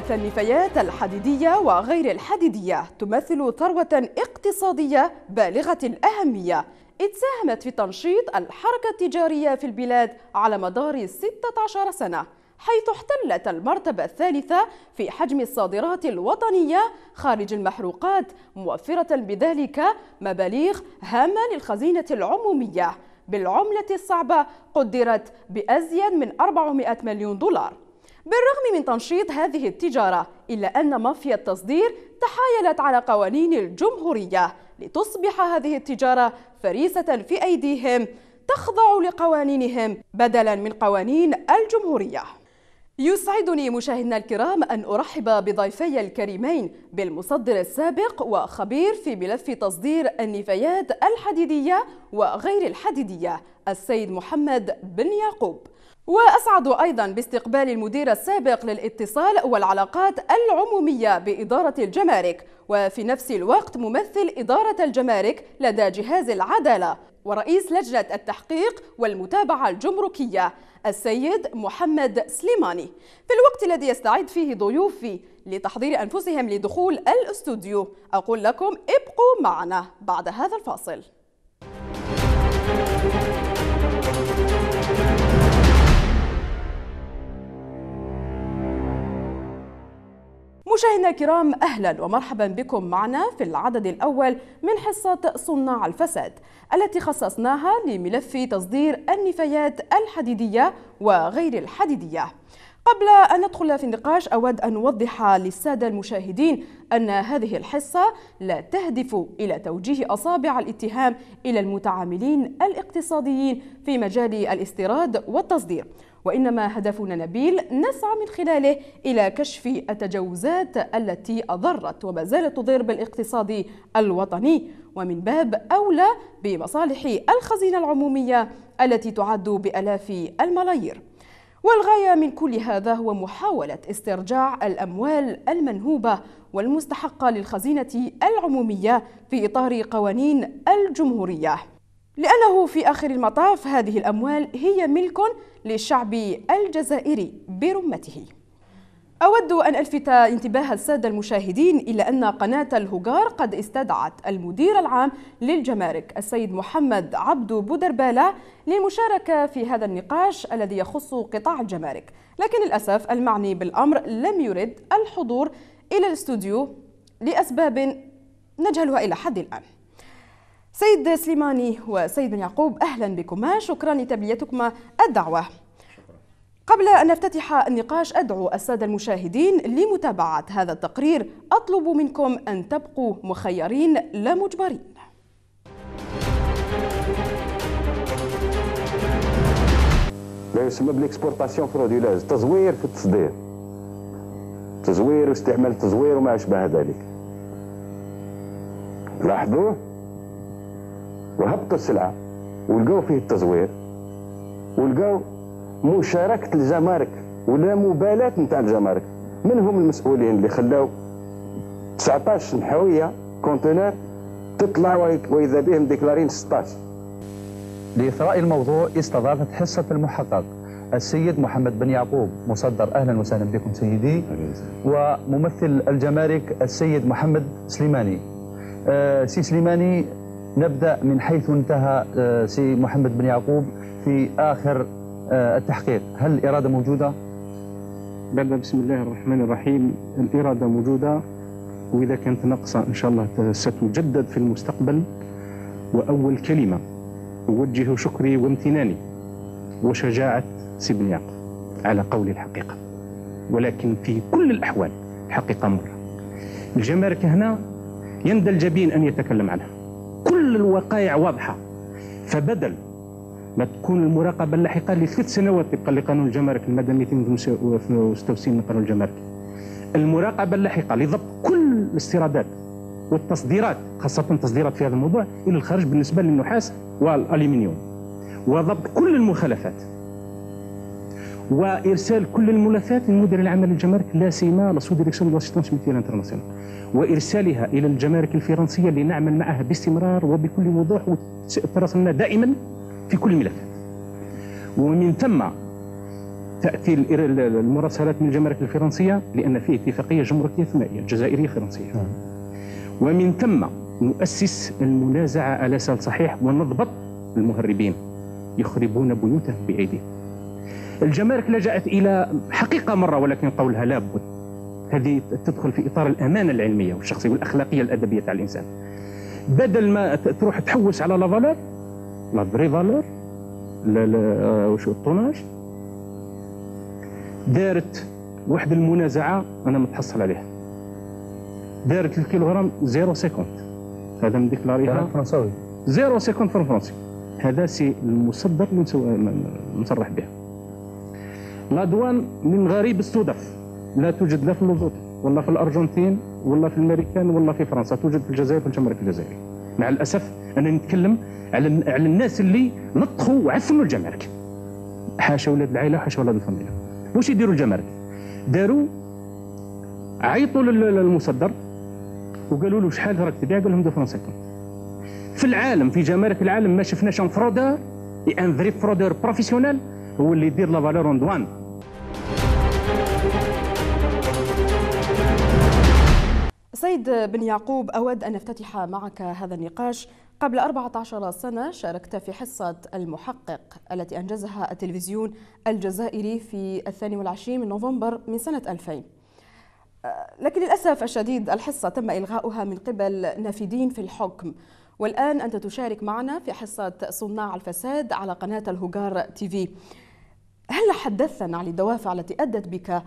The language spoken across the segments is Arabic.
كانت النفايات الحديدية وغير الحديدية تمثل ثروة اقتصادية بالغة الأهمية إذ ساهمت في تنشيط الحركة التجارية في البلاد على مدار 16 سنة حيث احتلت المرتبة الثالثة في حجم الصادرات الوطنية خارج المحروقات موفرة بذلك مبالغ هامة للخزينة العمومية بالعملة الصعبة قدرت بأزيد من 400 مليون دولار بالرغم من تنشيط هذه التجارة إلا أن مافيا التصدير تحايلت على قوانين الجمهورية لتصبح هذه التجارة فريسة في أيديهم تخضع لقوانينهم بدلا من قوانين الجمهورية يسعدني مشاهدنا الكرام أن أرحب بضيفي الكريمين بالمصدر السابق وخبير في ملف تصدير النفايات الحديدية وغير الحديدية السيد محمد بن يعقوب وأسعد أيضا باستقبال المدير السابق للاتصال والعلاقات العمومية بإدارة الجمارك وفي نفس الوقت ممثل إدارة الجمارك لدى جهاز العدالة ورئيس لجنة التحقيق والمتابعة الجمركية السيد محمد سليماني في الوقت الذي يستعد فيه ضيوفي لتحضير أنفسهم لدخول الأستوديو أقول لكم ابقوا معنا بعد هذا الفاصل مشاهدينا الكرام اهلا ومرحبا بكم معنا في العدد الاول من حصه صناع الفساد التي خصصناها لملف تصدير النفايات الحديديه وغير الحديديه. قبل أن ندخل في النقاش أود أن أوضح للسادة المشاهدين أن هذه الحصة لا تهدف إلى توجيه أصابع الاتهام إلى المتعاملين الاقتصاديين في مجال الاستيراد والتصدير وإنما هدفنا نبيل نسعى من خلاله إلى كشف التجاوزات التي أضرت وما زالت تضر بالاقتصاد الوطني ومن باب أولى بمصالح الخزينة العمومية التي تعد بألاف الملايير والغاية من كل هذا هو محاولة استرجاع الأموال المنهوبة والمستحقة للخزينة العمومية في إطار قوانين الجمهورية لأنه في آخر المطاف هذه الأموال هي ملك للشعب الجزائري برمته أود أن ألفت انتباه السادة المشاهدين إلى أن قناة الهجار قد استدعت المدير العام للجمارك السيد محمد عبد بودربالة للمشاركة في هذا النقاش الذي يخص قطاع الجمارك لكن للأسف المعني بالأمر لم يرد الحضور إلى الاستوديو لأسباب نجهلها إلى حد الآن سيد سليماني وسيد يعقوب أهلا بكما شكرا لتبليتكما الدعوة قبل أن نفتتح النقاش أدعو السادة المشاهدين لمتابعة هذا التقرير أطلب منكم أن تبقوا مخيرين لا مجبرين ما يسمى بالاكسبورتاسيون فروديلاز تزوير في التصدير تزوير واستعمال التزوير وما أشبه ذلك لاحظوه وهبطوا السلعه ولقوا فيه التزوير ولقوا مشاركه الجمارك ولا مبالاه نتاع الجمارك من هم المسؤولين اللي خلاو 19 نحوية كونتينر تطلع واذا بهم ديكلارين 16 لاثراء الموضوع استضافت حصه المحقق السيد محمد بن يعقوب مصدر اهلا وسهلا بكم سيدي وممثل الجمارك السيد محمد سليماني آه سي سليماني نبدأ من حيث انتهى آه، سي محمد بن يعقوب في آخر آه، التحقيق هل الإرادة موجودة؟ بدأ بسم الله الرحمن الرحيم الإرادة موجودة وإذا كانت ناقصة إن شاء الله ستجدد في المستقبل وأول كلمة أوجه شكري وامتناني وشجاعة سي بن يعقوب على قول الحقيقة ولكن في كل الأحوال حقيقة مرة الجمارك هنا يندى الجبين أن يتكلم عنها الوقائع واضحه فبدل ما تكون المراقبه اللاحقه لثلاث سنوات طبقا لقانون الجمارك المدني 266 من قانون الجمارك المراقبه اللاحقه لضبط كل الاستيرادات والتصديرات خاصه التصديرات في هذا الموضوع الى الخارج بالنسبه للنحاس والالومنيوم وضبط كل المخالفات وارسال كل الملفات للمدير العام للجمارك لا سيما لسو ديريكسيون دو اسيستونس سميتير انترناسيونال وارسالها الى الجمارك الفرنسيه لنعمل معها باستمرار وبكل وضوح وتراسلنا دائما في كل الملفات ومن ثم تاتي المراسلات من الجمارك الفرنسيه لان فيه اتفاقيه جمركيه ثنائيه جزائريه فرنسيه نعم. ومن ثم نؤسس المنازعه على سال صحيح ونضبط المهربين يخربون بيوتهم بايديهم الجمارك لجأت إلى حقيقة مرة ولكن قولها لابد هذه تدخل في إطار الأمانة العلمية والشخصية والأخلاقية الأدبية تاع الإنسان بدل ما تروح تحوس على لا فالور لا فري فالور آه، وشو الطوناج دارت واحد المنازعة أنا متحصل عليها دارت الكيلوغرام سيكونت هذا ديكلاريها فرنساوي زيرو في الفرنسي هذا سي المصدر مصرح به مادوان من غريب الصدف لا توجد لا في لوزوت ولا في الارجنتين ولا في الامريكان ولا في فرنسا توجد في الجزائر في الجمرك الجزائري مع الاسف انا نتكلم على على الناس اللي نطخوا وعفنوا الجمارك حاشا ولاد العائله حاشا ولاد الفاميليا واش يديروا الجمارك داروا عيطوا للمصدر وقالوا له شحال راك تبيع قال لهم دو فرنسا في العالم في جمارك العالم ما شفناش ان فرودور ان فري فرودور بروفيسيونيل هو اللي يدير لا فالور اون دوان سيد بن يعقوب أود أن أفتتح معك هذا النقاش قبل 14 سنة شاركت في حصة المحقق التي أنجزها التلفزيون الجزائري في الثاني والعشرين من نوفمبر من سنة 2000 أه، لكن للأسف الشديد الحصة تم إلغاؤها من قبل نافدين في الحكم والآن أنت تشارك معنا في حصة صناع الفساد على قناة الهجار تي في هل حدثتنا عن الدوافع التي أدت بك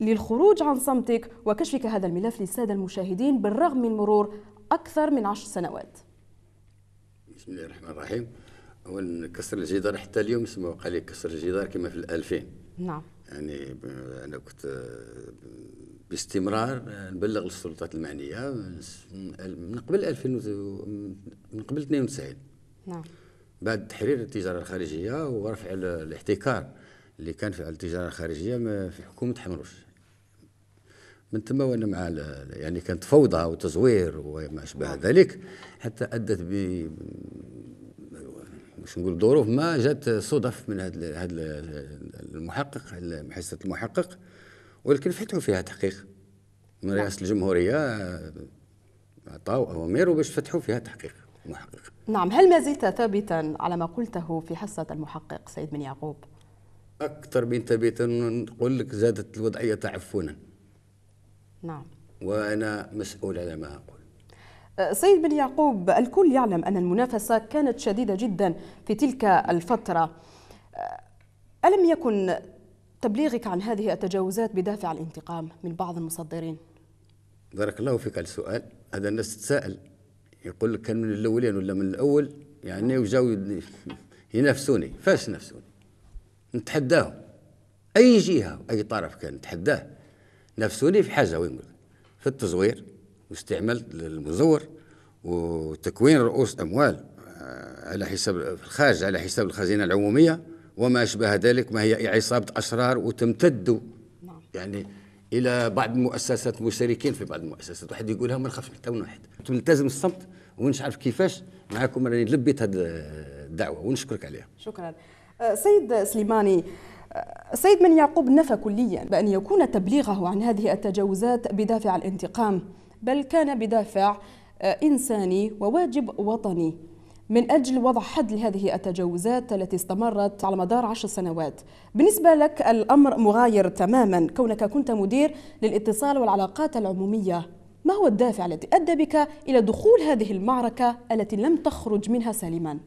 للخروج عن صمتك وكشفك هذا الملف للسادة المشاهدين بالرغم من مرور أكثر من عشر سنوات بسم الله الرحمن الرحيم أولا كسر الجدار حتى اليوم اسمه وقع لي كسر الجدار كما في الألفين نعم يعني أنا كنت آه، باستمرار آه، نبلغ للسلطات المعنية من قبل 2000 من قبل 92 نعم بعد تحرير التجاره الخارجيه ورفع الاحتكار اللي كان في التجاره الخارجيه في حكومه حمروش من ثم وانا مع يعني كانت فوضى وتزوير وما اشبه نعم. ذلك حتى ادت ب باش نقول ظروف ما جات صدف من هذا المحقق حصه المحقق ولكن فتحوا فيها تحقيق من رئاسه نعم. الجمهوريه عطاو اوامر باش فتحوا فيها تحقيق محقق نعم هل ما زلت ثابتا على ما قلته في حصة المحقق سيد بن يعقوب أكثر من ثابتا نقول لك زادت الوضعية تعفنا نعم وأنا مسؤول على ما أقول أه، سيد بن يعقوب الكل يعلم أن المنافسة كانت شديدة جدا في تلك الفترة أه، ألم يكن تبليغك عن هذه التجاوزات بدافع الانتقام من بعض المصدرين بارك الله فيك على السؤال هذا الناس تسأل يقول لك كان من الاولين ولا من الاول يعني وجاو ينافسوني فاش نفسوني نتحداهم اي جهه اي طرف كان نتحداه نفسوني في حاجه وين في التزوير واستعمال المزور وتكوين رؤوس اموال آه، على حساب الخارج على حساب الخزينه العموميه وما اشبه ذلك ما هي عصابه اشرار وتمتد نعم. يعني الى بعض المؤسسات مشاركين في بعض المؤسسات واحد يقولها ما نخافش حتى واحد تلتزم الصمت ومنش عارف كيفاش معكم راني لبيت هذه الدعوه ونشكرك عليها شكرا آه، سيد سليماني السيد آه، من يعقوب نفى كليا بأن يكون تبليغه عن هذه التجاوزات بدافع الانتقام بل كان بدافع آه، إنساني وواجب وطني من أجل وضع حد لهذه التجاوزات التي استمرت على مدار عشر سنوات بالنسبة لك الأمر مغاير تماما كونك كنت مدير للاتصال والعلاقات العمومية ما هو الدافع الذي أدى بك إلى دخول هذه المعركة التي لم تخرج منها سالما؟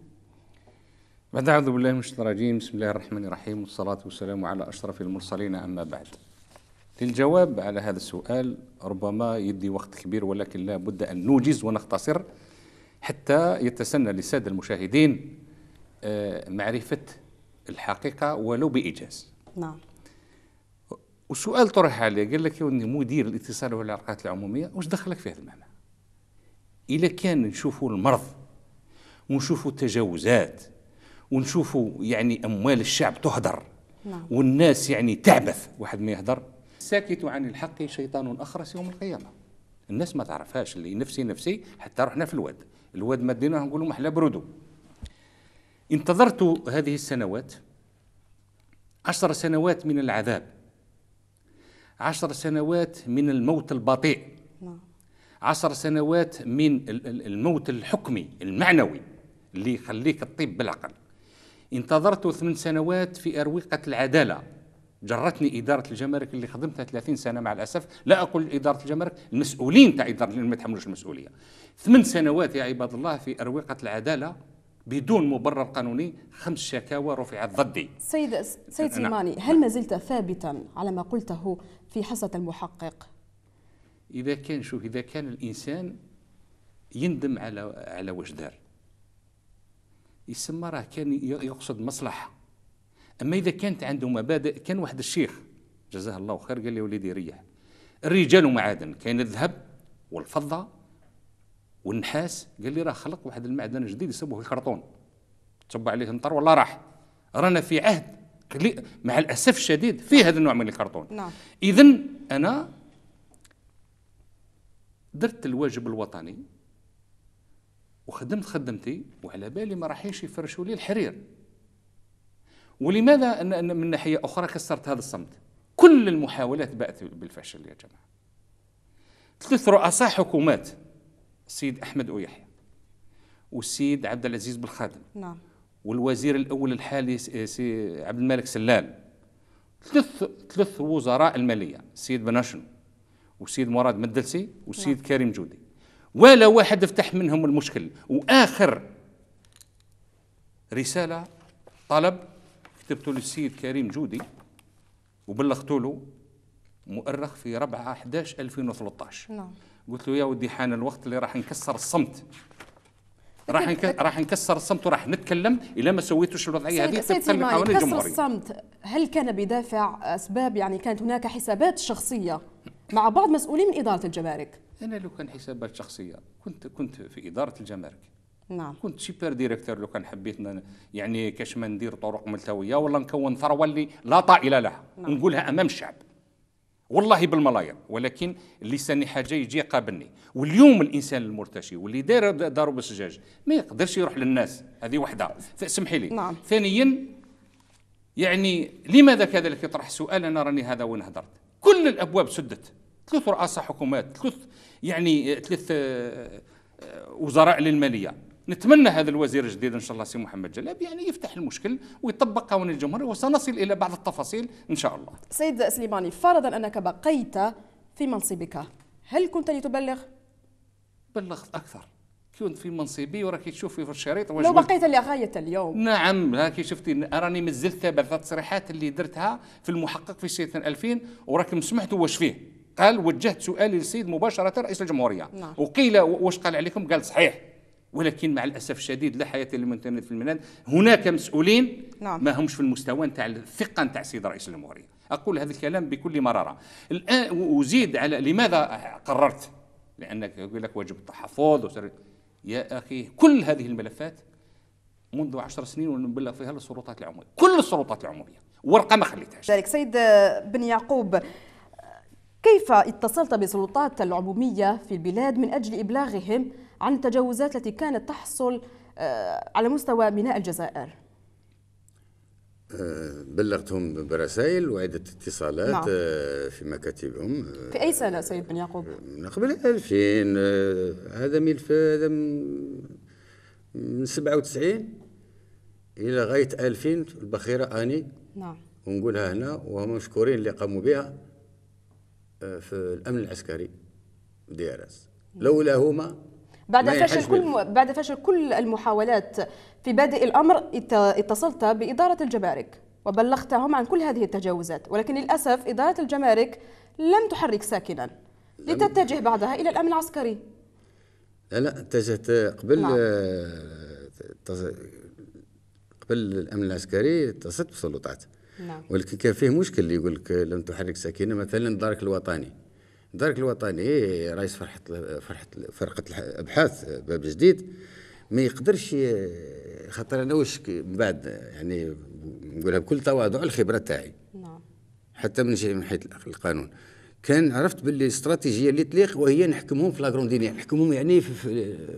بعد أعوذ بالله من الشيطان الرجيم بسم الله الرحمن الرحيم والصلاة والسلام على أشرف المرسلين أما بعد للجواب على هذا السؤال ربما يدي وقت كبير ولكن لا بد أن نوجز ونختصر حتى يتسنى للساده المشاهدين آه، معرفه الحقيقه ولو بايجاز نعم وسؤال طرح عليه قال لك يا مدير الاتصال والعلاقات العموميه واش دخلك في هذا المعنى الا كان نشوفوا المرض ونشوفوا التجاوزات ونشوفوا يعني اموال الشعب تهدر نعم. والناس يعني تعبث واحد ما يهدر ساكت عن الحق شيطان اخرس يوم القيامه الناس ما تعرفهاش اللي نفسي نفسي حتى رحنا في الواد الواد مدينه نقول لهم احنا برودو انتظرت هذه السنوات عشر سنوات من العذاب عشر سنوات من الموت البطيء نعم. عشر سنوات من الموت الحكمي المعنوي اللي يخليك تطيب بالعقل انتظرت ثمان سنوات في أروقة العدالة جرتني إدارة الجمارك اللي خدمتها 30 سنة مع الأسف لا أقول إدارة الجمارك المسؤولين تاع إدارة ما يتحملوش المسؤولية ثمان سنوات يا عباد الله في أروقة العدالة بدون مبرر قانوني خمس شكاوى رفعت ضدي سيد سيد نعم. سليماني هل نعم. ما زلت ثابتا على ما قلته في حصة المحقق إذا كان شوف إذا كان الإنسان يندم على على واش دار يسمى راه كان يقصد مصلحه أما إذا كانت عنده مبادئ كان واحد الشيخ جزاه الله خير قال لي وليدي ريح الرجال معادن كاين الذهب والفضة والنحاس قال لي راه خلق واحد المعدن جديد يسموه الخرطون تصب عليه المطر والله راح رانا في عهد مع الأسف الشديد في هذا النوع من الكرتون نعم. إذا أنا درت الواجب الوطني وخدمت خدمتي وعلى بالي ما راحينش يفرشوا لي الحرير ولماذا أن من ناحية أخرى كسرت هذا الصمت كل المحاولات بأت بالفشل يا جماعة ثلاث رؤساء حكومات السيد أحمد أويحيى والسيد عبد العزيز بالخادم نعم والوزير الأول الحالي سي عبد الملك سلال ثلاث ثلاث وزراء المالية السيد بناشن والسيد مراد مدلسي والسيد نعم. كريم جودي ولا واحد افتح منهم المشكل وآخر رسالة طلب كتبت له السيد كريم جودي وبلغت له مؤرخ في 4 11 2013 نعم قلت له يا ودي حان الوقت اللي راح نكسر الصمت راح راح نكسر الصمت وراح نتكلم الا ما سويتوش الوضعيه هذه تبقى المحاوله الجمهوريه كسر الصمت هل كان بدافع اسباب يعني كانت هناك حسابات شخصيه مع بعض مسؤولين من اداره الجمارك انا لو كان حسابات شخصيه كنت كنت في اداره الجمارك نعم كنت سوبر ديريكتور لو كان حبيت يعني كاش ما ندير طرق ملتويه والله نكون ثروه اللي لا طائل لها نعم. نقولها امام الشعب والله بالملايين ولكن اللي ساني حاجه يجي قابلني واليوم الانسان المرتشي واللي داير دارو بالسجاج ما يقدرش يروح للناس هذه وحده سمحي لي نعم. ثانيا يعني لماذا كذلك يطرح سؤال انا راني هذا وين هدرت كل الابواب سدت ثلاث رؤساء حكومات ثلاث يعني ثلاث آه، آه، وزراء للماليه نتمنى هذا الوزير الجديد ان شاء الله سي محمد جلاب يعني يفتح المشكل ويطبق قوانين الجمهوريه وسنصل الى بعض التفاصيل ان شاء الله. سيد سليماني فرضا انك بقيت في منصبك هل كنت لتبلغ؟ بلغت اكثر كنت في منصبي وراكي تشوفي في الشريط لو بقيت لغايه اليوم نعم راكي شفتي راني مازلت ثابت التصريحات اللي درتها في المحقق في سنه 2000 وراكم سمعتوا واش فيه قال وجهت سؤالي للسيد مباشره رئيس الجمهوريه نعم. وقيل واش قال عليكم قال صحيح ولكن مع الاسف الشديد لا حياه للمتنفذ في المنال هناك مسؤولين نعم. ما همش في المستوى نتاع الثقه نتاع السيد رئيس الجمهوريه اقول هذا الكلام بكل مراره الان وزيد على لماذا قررت لانك يقول لك واجب التحفظ وسر... يا اخي كل هذه الملفات منذ عشر سنين ونبلغ فيها للسلطات العموميه كل السلطات العموميه ورقه ما خليتهاش ذلك سيد بن يعقوب كيف اتصلت بسلطات العموميه في البلاد من اجل ابلاغهم عن التجاوزات التي كانت تحصل آه، على مستوى ميناء الجزائر آه، بلغتهم برسائل وعدة اتصالات نعم. آه، في مكاتبهم في أي سنة سيد بن يعقوب؟ من قبل 2000 هذا ملف هذا من 97 إلى غاية 2000 البخيرة آني نعم ونقولها هنا وهم مشكورين اللي قاموا بها في الأمن العسكري دي ار اس نعم. لولا هما بعد فشل كل م... بعد فشل كل المحاولات في بادئ الامر اتصلت باداره الجمارك وبلغتهم عن كل هذه التجاوزات ولكن للاسف اداره الجمارك لم تحرك ساكنا لتتجه بعدها الى الامن العسكري لا اتجهت قبل نعم. اه، قبل الامن العسكري اتصلت بالسلطات نعم. ولكن كان فيه مشكل اللي يقول لك لم تحرك ساكنه مثلا الدرك الوطني الدرك الوطني رئيس فرحة فرحة فرقة الابحاث باب جديد ما يقدرش خاطر انا واش من بعد يعني نقولها بكل تواضع الخبره تاعي نعم حتى من من حيث القانون كان عرفت باللي الاستراتيجيه اللي تليق وهي نحكمهم في لاكروندينيا نحكمهم يعني في,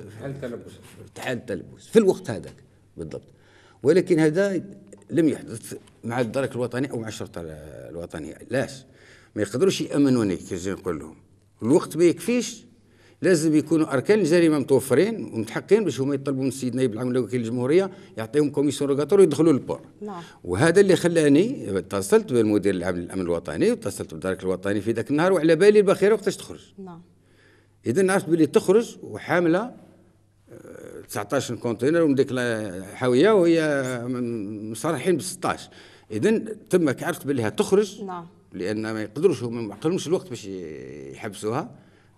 في حال التلبس في حال التلبس في الوقت هذاك بالضبط ولكن هذا لم يحدث مع الدرك الوطني او مع الشرطه الوطنيه علاش؟ ما يقدروش يامنوني كي نقول لهم الوقت ما يكفيش لازم يكونوا اركان الجريمه متوفرين ومتحقين باش هما يطلبوا من السيد نائب العام لوكيل الجمهوريه يعطيهم كوميسيون روغاتور ويدخلوا للبور نعم. وهذا اللي خلاني اتصلت بالمدير العام للامن الوطني واتصلت بالدرك الوطني في ذاك النهار وعلى بالي الباخره وقتاش تخرج نعم اذا عرفت بلي تخرج وحامله 19 آه، كونتينر ومن ديك حاويه وهي مصرحين ب 16 اذا تمك عرفت بلي تخرج نعم لان ما يقدروش ما عقلهمش الوقت باش يحبسوها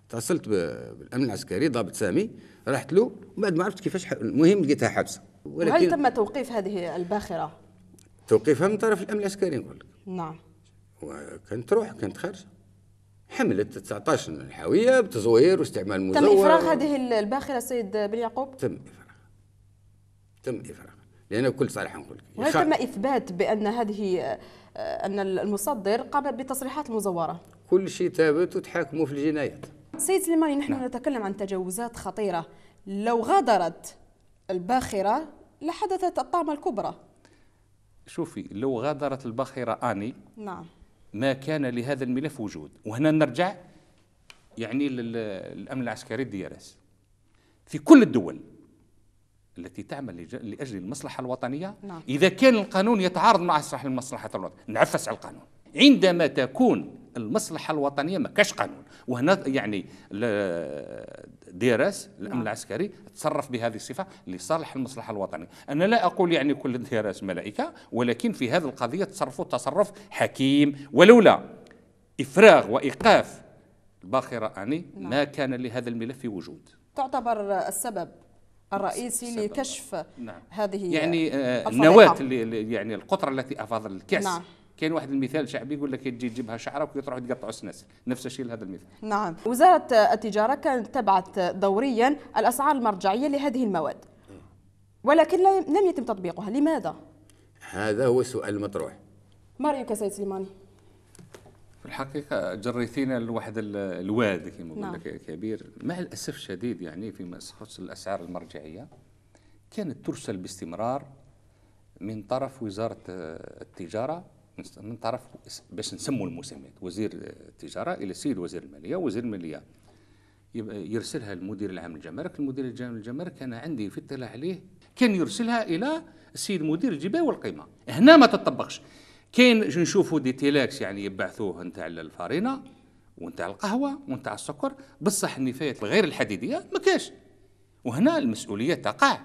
اتصلت بالامن العسكري ضابط سامي رحت له بعد ما عرفت كيفاش المهم لقيتها حبسه ولكن تم توقيف هذه الباخره؟ توقيفها من طرف الامن العسكري نقول لك نعم وكانت تروح كانت خارجه حملت 19 الحاويه بتزوير واستعمال مزور تم افراغ هذه الباخره سيد بن يعقوب؟ تم افراغ تم افراغ لان بكل صراحه نقول لك وهل تم اثبات بان هذه آه، أن المصدر قام بتصريحات مزورة كل شيء ثابت وتحاكموا في الجنايات سيد سليماني نحن نعم. نتكلم عن تجاوزات خطيرة لو غادرت الباخرة لحدثت الطامة الكبرى شوفي لو غادرت الباخرة آني نعم ما كان لهذا الملف وجود وهنا نرجع يعني للأمن العسكري الديارس في كل الدول التي تعمل لاجل المصلحه الوطنيه نعم. اذا كان القانون يتعارض مع المصلحه الوطنيه نعفس على القانون عندما تكون المصلحه الوطنيه ما كاش قانون وهنا يعني ديراس الامن نعم. العسكري تصرف بهذه الصفه لصالح المصلحه الوطنيه انا لا اقول يعني كل ديراس ملائكه ولكن في هذه القضيه تصرفوا تصرف حكيم ولولا افراغ وايقاف الباخره اني نعم. ما كان لهذا الملف وجود تعتبر السبب الرئيسي سبب. لكشف نعم. هذه يعني آه، النواة اللي يعني القطرة التي أفاض الكأس نعم. كاين واحد المثال شعبي يقول لك تجي تجيبها شعرك وتروح تقطعوا السناس نفس الشيء لهذا المثال نعم وزارة التجارة كانت تبعت دوريا الأسعار المرجعية لهذه المواد ولكن لم يتم تطبيقها لماذا؟ هذا هو السؤال المطروح ما رأيك سيد سليماني؟ في الحقيقة جريتينا لواحد الواد كما نقول نعم. لك كبير مع الأسف الشديد يعني فيما يخص الأسعار المرجعية كانت ترسل باستمرار من طرف وزارة آه، التجارة من طرف باش نسموا المسميات وزير آه، التجارة إلى السيد وزير المالية وزير المالية يرسلها المدير العام للجمارك المدير العام للجمارك كان عندي في اطلاع عليه كان يرسلها إلى السيد مدير الجباية والقيمة هنا ما تطبقش كاين نشوفوا دي تيلاكس يعني يبعثوه نتاع الفارينه ونتاع القهوه ونتاع السكر بصح النفايات الغير الحديديه ما كاش وهنا المسؤوليه تقع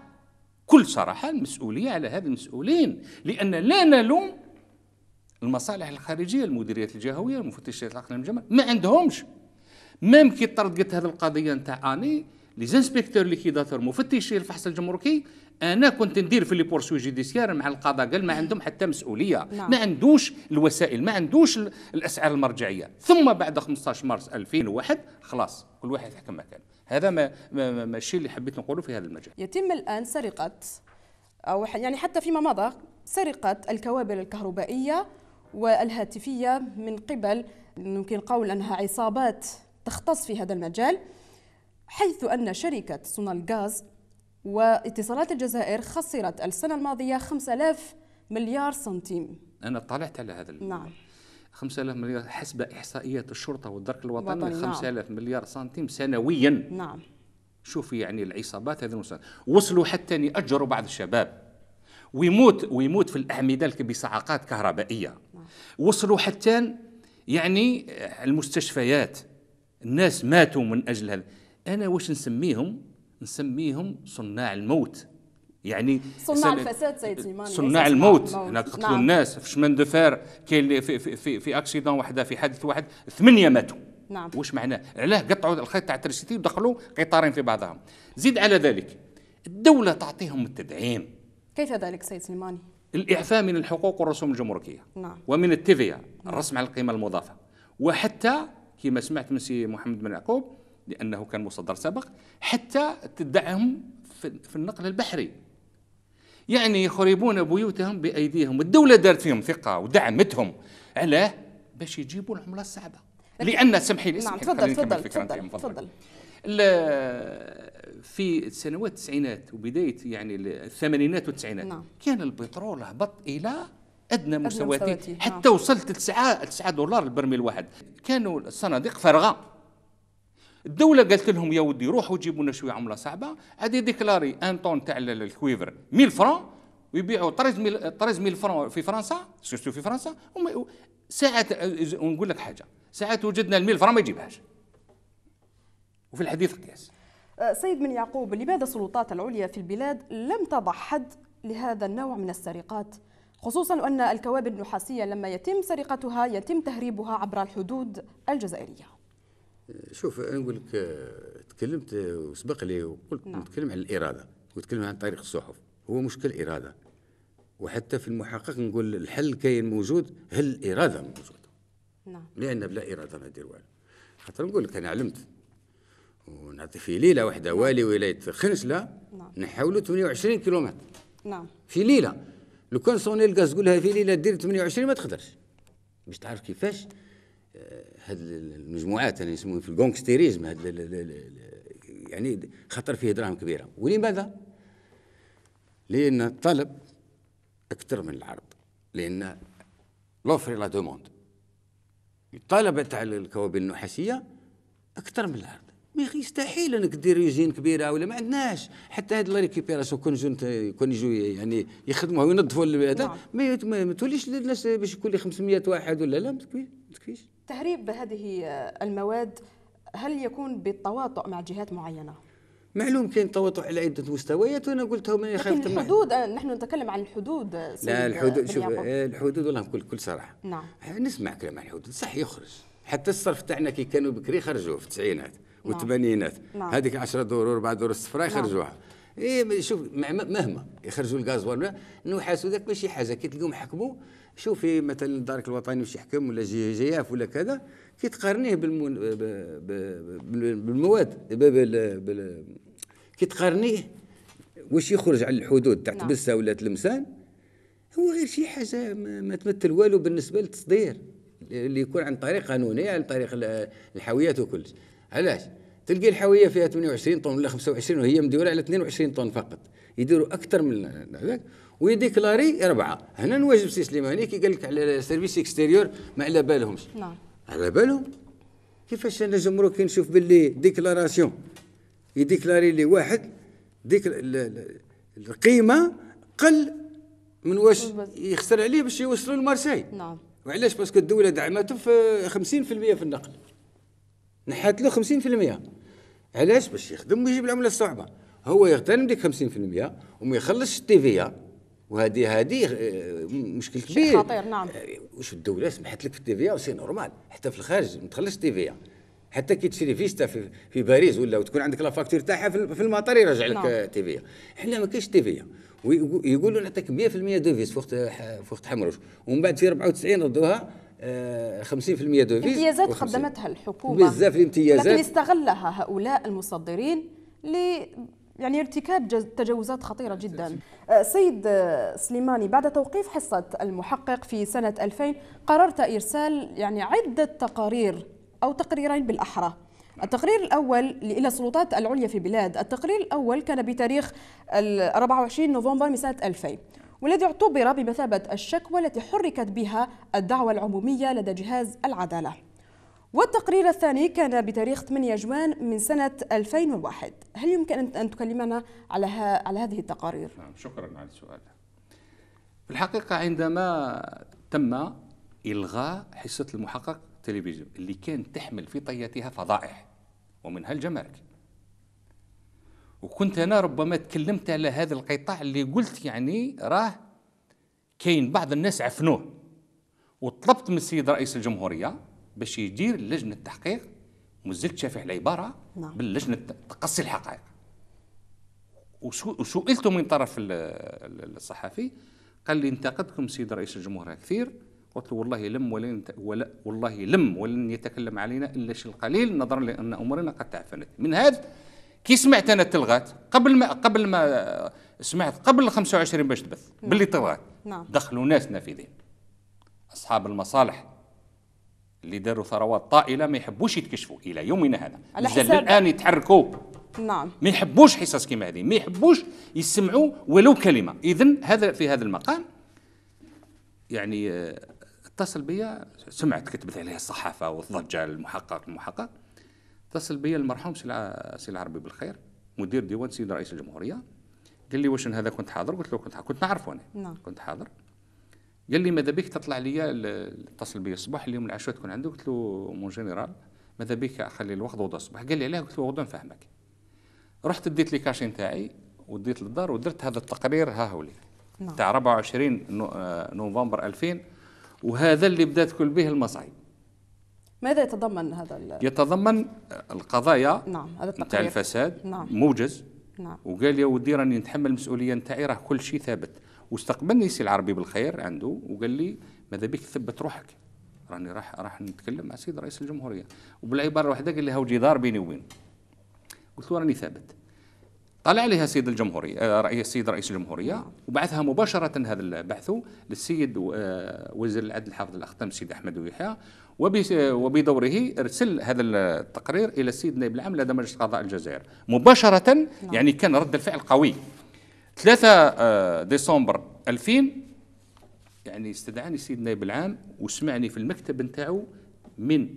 كل صراحه المسؤوليه على هذ المسؤولين لان لا نلوم المصالح الخارجيه المديريات الجهويه المفتشات العقل المجمع ما عندهمش ميم كي طردت هذه القضيه نتاع اني لي زانسبكتور ليكيداتور مفتشي الفحص الجمركي انا كنت ندير في لي بورسوي جوديسيار مع القضاء قال ما نعم. عندهم حتى مسؤوليه نعم. ما عندوش الوسائل ما عندوش الاسعار المرجعيه ثم بعد 15 مارس 2001 خلاص كل واحد حكم مكانه هذا ما ماشي اللي حبيت نقوله في هذا المجال يتم الان سرقه او يعني حتى فيما مضى سرقه الكوابل الكهربائيه والهاتفيه من قبل يمكن قول انها عصابات تختص في هذا المجال حيث ان شركه غاز واتصالات الجزائر خسرت السنة الماضية 5000 مليار سنتيم أنا طالعت على هذا نعم 5000 مليار حسب إحصائيات الشرطة والدرك الوطني نعم. 5000 مليار سنتيم سنويا نعم شوف يعني العصابات هذين وصلوا حتى يأجروا بعض الشباب ويموت ويموت في الأعمدة بصعقات كهربائية نعم. وصلوا حتى يعني المستشفيات الناس ماتوا من أجل هذا أنا واش نسميهم نسميهم صناع الموت يعني صناع الفساد سيد سليمان صناع الموت هنا قتلوا نعم. الناس في شمن دفار كاين في في في, في اكسيدون واحده في حادث واحد ثمانيه ماتوا نعم واش معناه علاه قطعوا الخيط تاع الترسيتي ودخلوا قطارين في بعضهم زيد على ذلك الدوله تعطيهم التدعيم كيف ذلك سيد سليماني الاعفاء من الحقوق والرسوم الجمركيه نعم ومن التيفيا نعم. الرسم على القيمه المضافه وحتى كما سمعت من سي محمد بن يعقوب لأنه كان مصدر سابق حتى تدعهم في النقل البحري يعني يخربون بيوتهم بأيديهم الدولة دارت فيهم ثقة ودعمتهم علاه باش يجيبوا العملة الصعبة لأن سمحي لي نعم تفضل تفضل تفضل في سنوات التسعينات وبداية يعني الثمانينات والتسعينات نعم. كان البترول هبط إلى أدنى مستوياته حتى نعم. وصلت 9 9 دولار البرميل الواحد كانوا الصناديق فارغة الدوله قالت لهم يا ودي روحوا جيبوا لنا شويه عمله صعبه هذه ديكلاري ان طون تاع الكويفر 1000 فرون ويبيعوا 13000 فرون في فرنسا سيرتو في فرنسا ساعات ونقول لك حاجه ساعات وجدنا ال 1000 فرون ما يجيبهاش وفي الحديث قياس أه، سيد من يعقوب لماذا السلطات العليا في البلاد لم تضع حد لهذا النوع من السرقات خصوصا أن الكوابل النحاسية لما يتم سرقتها يتم تهريبها عبر الحدود الجزائرية شوف انا نقول لك تكلمت وسبق لي وقلت نعم. نتكلم على الاراده وتكلم عن طريق الصحف هو مشكل اراده وحتى في المحقق نقول الحل كاين موجود هل الاراده موجوده نعم لان بلا اراده ما دير والو خاطر نقول لك انا علمت ونعطي في ليله واحده نعم. والي ولايه خنشله نعم نحاولوا 28 كيلومتر نعم في ليله لو كان صوني الغاز تقولها في ليله دير 28 ما تقدرش باش تعرف كيفاش هاد المجموعات اللي يسمون في الجونكستيريزم هاد يعني خطر فيه دراهم كبيره ولماذا؟ لان الطلب اكثر من العرض لان لوفري لا دوموند الطلب تاع الكوابل النحاسيه اكثر من العرض ما يستحيل انك دير يوزين كبيره ولا ما عندناش حتى هاد لي ريكيبيراسيون كون جون كون يجوا يعني يخدموا وينظفوا هذا نعم. ما توليش الناس باش يكون لي 500 واحد ولا لا ما تكفيش ما تكفيش تهريب هذه آه، المواد هل يكون بالتواطؤ مع جهات معينه؟ معلوم كاين تواطؤ على عده مستويات وانا قلتها من خلف لكن الحدود آه، نحن نتكلم عن الحدود آه، لا الحدود شوف الحدود والله بكل كل صراحه نعم نسمع كلام عن الحدود صح يخرج حتى الصرف تاعنا كي كانوا بكري خرجوه في التسعينات نعم. والثمانينات نعم. هذيك 10 دور 4 دور الصفراء نعم. يخرجوها نعم. ايه شوف مهما يخرجوا الغاز ولا نحاسوا ذاك ماشي حاجه كي تلقاهم حكموا شوفي مثلا الدرك الوطني واش يحكم ولا جي جي اف ولا كذا كي تقارنيه بالمواد كي تقارنيه واش يخرج على الحدود تاع تبسه نعم. ولا تلمسان هو غير شي حاجه ما, تمثل والو بالنسبه للتصدير اللي يكون عن طريق قانوني عن طريق الحاويات وكل علاش تلقى الحاويه فيها 28 طن ولا 25 وهي مديوره على 22 طن فقط يديروا اكثر من هذاك ويديكلاري أربعة هنا نواجب سي سليماني كي قال لك على سيرفيس اكستيريور ما على بالهمش نعم على بالهم كيفاش انا جمرو كي نشوف باللي ديكلاراسيون يديكلاري لي واحد ديك القيمه قل من واش يخسر عليه باش يوصلوا لمارسي نعم وعلاش باسكو الدوله دعمته في 50% في النقل نحات له 50% علاش باش يخدم ويجيب العمله الصعبه هو يغتنم ديك 50% وما يخلصش التيفيه وهذه هذه آه، مشكل كبير خطير نعم آه، واش الدوله سمحت لك في التيفيا سي نورمال حتى في الخارج ما تخلصش التيفيا حتى كي تشري فيستا في, في باريس ولا وتكون عندك لا فاكتور تاعها في المطار يرجع لك نعم. التي في حنا ما كاينش في ويقولوا نعطيك 100% دوفيز فوقت فوقت حمروش ومن بعد في 94 ردوها 50% آه، دوفيس امتيازات قدمتها الحكومه بزاف الامتيازات لكن استغلها هؤلاء المصدرين يعني ارتكاب تجاوزات خطيرة جدا أه، سيد سليماني بعد توقيف حصة المحقق في سنة 2000 قررت إرسال يعني عدة تقارير أو تقريرين بالأحرى التقرير الأول إلى السلطات العليا في البلاد التقرير الأول كان بتاريخ 24 نوفمبر من سنة 2000 والذي اعتبر بمثابة الشكوى التي حركت بها الدعوة العمومية لدى جهاز العدالة والتقرير الثاني كان بتاريخ 8 جوان من سنة 2001 هل يمكن أن تكلمنا على, على هذه التقارير؟ نعم شكرا على السؤال في الحقيقة عندما تم إلغاء حصة المحقق التلفزيون اللي كانت تحمل في طياتها فضائح ومنها الجمارك وكنت أنا ربما تكلمت على هذا القطاع اللي قلت يعني راه كاين بعض الناس عفنوه وطلبت من السيد رئيس الجمهورية باش يدير لجنه التحقيق مزلت شافع العباره نعم. باللجنه تقصي الحقائق وسئلت من طرف الصحفي قال لي انتقدكم سيد رئيس الجمهوريه كثير قلت له والله لم ولن ولا والله لم ولن يتكلم علينا الا شيء القليل نظرا لان امورنا قد تعفنت من هذا كي سمعت انا التلغات قبل ما قبل ما سمعت قبل 25 باش تبث نعم. باللي تلغات نعم. دخلوا ناس نافذين اصحاب المصالح اللي داروا ثروات طائله ما يحبوش يتكشفوا الى يومنا هذا مازال الان يتحركوا نعم ما يحبوش حصص كما هذه ما يحبوش يسمعوا ولو كلمه اذا هذا في هذا المقام يعني آه، اتصل بيا سمعت كتبت عليها الصحافه والضجه المحقق المحقق اتصل بيا المرحوم سي العربي بالخير مدير ديوان سيد رئيس الجمهوريه قال لي واش هذا كنت حاضر قلت له كنت حاضر. كنت نعرفه انا نعم. كنت حاضر قال لي ماذا بيك تطلع لي اتصل بي الصباح اليوم العشاء تكون عندك قلت له مون جينيرال ماذا بيك اخلي الوقت وضو الصباح قال لي علاه قلت له غدا نفهمك رحت ديت لي كاشي نتاعي وديت للدار ودرت هذا التقرير ها هو لي نعم. تاع 24 آه، نوفمبر 2000 وهذا اللي بدات كل به المصايب ماذا يتضمن هذا يتضمن القضايا نعم هذا التقرير تاع الفساد نعم. موجز نعم وقال يا ودي راني نتحمل المسؤوليه نتاعي راه كل شيء ثابت واستقبلني سي العربي بالخير عنده وقال لي ماذا بك تثبت روحك راني راح راح نتكلم مع سيد رئيس الجمهوريه وبالعباره الواحده قال لي هاو جدار بيني وبين قلت له راني ثابت طلع عليها سيد الجمهورية آه، رئيس السيد رئيس الجمهورية وبعثها مباشرة هذا البحث للسيد آه، وزير العدل الحافظ الأختم السيد أحمد ويحيى آه، وبدوره ارسل هذا التقرير إلى السيد نائب العام لدى مجلس قضاء الجزائر مباشرة نعم. يعني كان رد الفعل قوي 3 آه، ديسمبر 2000 يعني استدعاني السيد النائب العام وسمعني في المكتب نتاعو من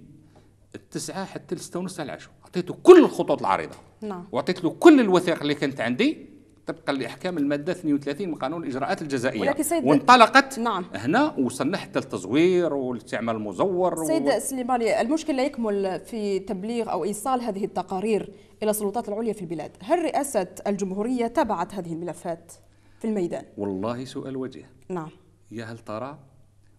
التسعة حتى الستة ونص تاع العشاء اعطيته كل الخطوط العريضه نعم واعطيت له كل الوثائق اللي كانت عندي طبقا لاحكام الماده 32 من قانون الاجراءات الجزائيه ولكن سيد وانطلقت نعم. هنا وصلنا حتى التزوير والاستعمال المزور سيد و... سليماني المشكل لا يكمل في تبليغ او ايصال هذه التقارير الى السلطات العليا في البلاد هل رئاسه الجمهوريه تابعت هذه الملفات في الميدان والله سؤال وجيه نعم يا هل ترى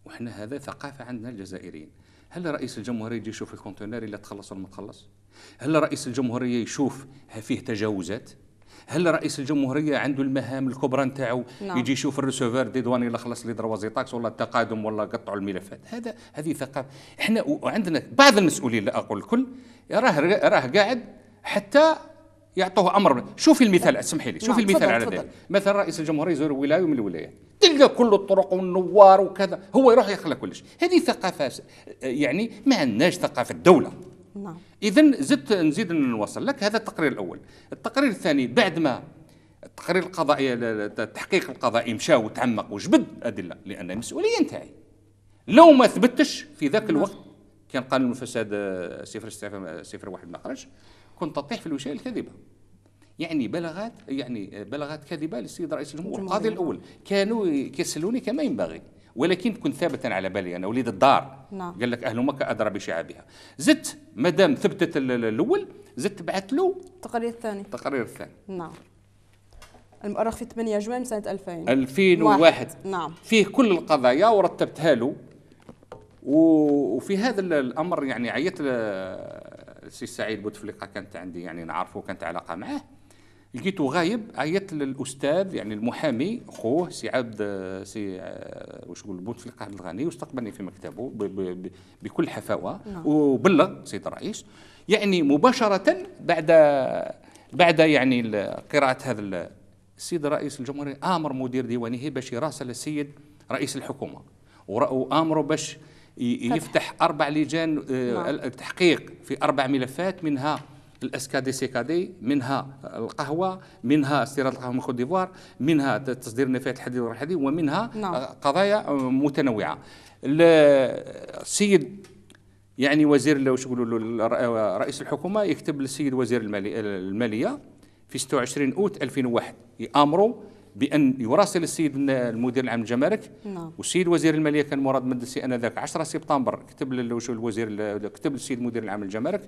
وحنا هذا ثقافه عندنا الجزائريين هل رئيس الجمهوريه يجي يشوف الكونتينر اللي تخلص ولا ما تخلص هل رئيس الجمهوريه يشوف فيه تجاوزات هل رئيس الجمهوريه عنده المهام الكبرى نتاعو نعم. يجي يشوف الريسيفر دواني لا خلص لي دروازي طاكس ولا التقادم ولا قطعوا الملفات هذا هذه ثقافه احنا وعندنا بعض المسؤولين لا اقول الكل راه راه قاعد حتى يعطوه امر شوفي المثال اسمحي لي شوفي نعم، المثال على ذلك مثلا رئيس الجمهوريه يزور ولايه من الولايات تلقى كل الطرق والنوار وكذا هو يروح يخلى كلش هذه ثقافه يعني ما عندناش ثقافه دوله نعم اذا زدت نزيد نوصل لك هذا التقرير الاول التقرير الثاني بعد ما التقرير القضائي التحقيق القضائي مشى وتعمق وجبد ادله لان المسؤوليه نتاعي لو ما ثبتش في ذاك نعم. الوقت كان قانون الفساد آه، صفر صفر واحد ما خرج كنت تطيح في الوشايه الكاذبه يعني بلغات يعني آه، بلغات كاذبه للسيد رئيس الجمهور القاضي الاول كانوا يكسلوني كما ينبغي ولكن كنت ثابتا على بالي انا وليد الدار نعم. قال لك اهل مكه ادرى بشعابها زدت مادام ثبتت الاول زدت بعثت له التقرير الثاني التقرير الثاني نعم المؤرخ في 8 جوان سنه 2000 2001 نعم فيه كل القضايا ورتبتها له وفي هذا الامر يعني عيطت السي سعيد بوتفليقه كانت عندي يعني نعرفه كانت علاقه معه لقيته غايب عيط للاستاذ يعني المحامي خوه آه، سي عبد آه، سي واش نقول بوتفليقه عبد الغني واستقبلني في مكتبه ب ب ب بكل حفاوه نعم. وبلغ سيد الرئيس يعني مباشره بعد بعد يعني قراءه هذا السيد رئيس الجمهوريه امر مدير ديوانه باش يراسل السيد رئيس الحكومه وامره باش يفتح اربع لجان التحقيق آه، نعم. في اربع ملفات منها الاس كادي سي كادي منها القهوه منها استيراد القهوه من كوت ديفوار منها تصدير النفايات الحديد والحديد ومنها نعم. آه، قضايا آه، متنوعه السيد يعني وزير واش يقولوا له آه، رئيس الحكومه يكتب للسيد وزير الماليه في 26 اوت 2001 يامروا بأن يراسل السيد المدير العام الجمارك نعم. والسيد وزير المالية كان مراد مدلسي أنذاك 10 سبتمبر كتب للوزير كتب للسيد المدير العام الجمارك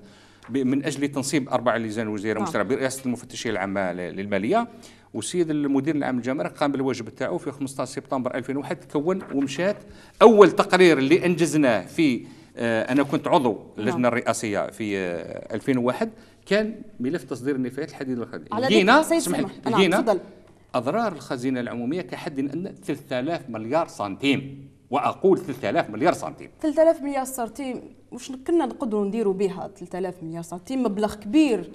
من أجل تنصيب اربع لجان وزير نعم. برئاسة المفتشية العامة للمالية والسيد المدير العام الجمارك قام بالواجب تاعو في 15 سبتمبر 2001 تكون ومشات أول تقرير اللي أنجزناه في آه، أنا كنت عضو اللجنة نعم. الرئاسية في 2001 آه، كان ملف تصدير النفايات الحديد الخليل جينا سمح لي لقينا أضرار الخزينة العمومية كحد أن 3000 مليار سنتيم وأقول 3000 مليار سنتيم 3000 مليار سنتيم واش كنا نقدروا نديروا بها 3000 مليار سنتيم مبلغ كبير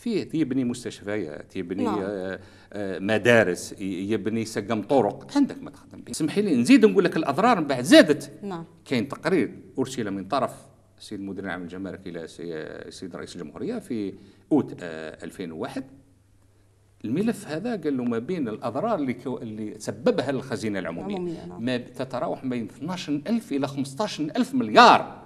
فيه يبني مستشفيات يبني نعم. آه، آه، مدارس يبني سقم طرق عندك ما تخدم به سمحي لي نزيد نقول لك الاضرار من بعد زادت نعم كاين تقرير ارسل من طرف السيد المدير العام الجمارك الى السيد آه، رئيس الجمهوريه في اوت 2001 الملف هذا قال له ما بين الاضرار اللي, كو... اللي سببها الخزينه العموميه نعم. ما تتراوح بين 12000 الى 15000 مليار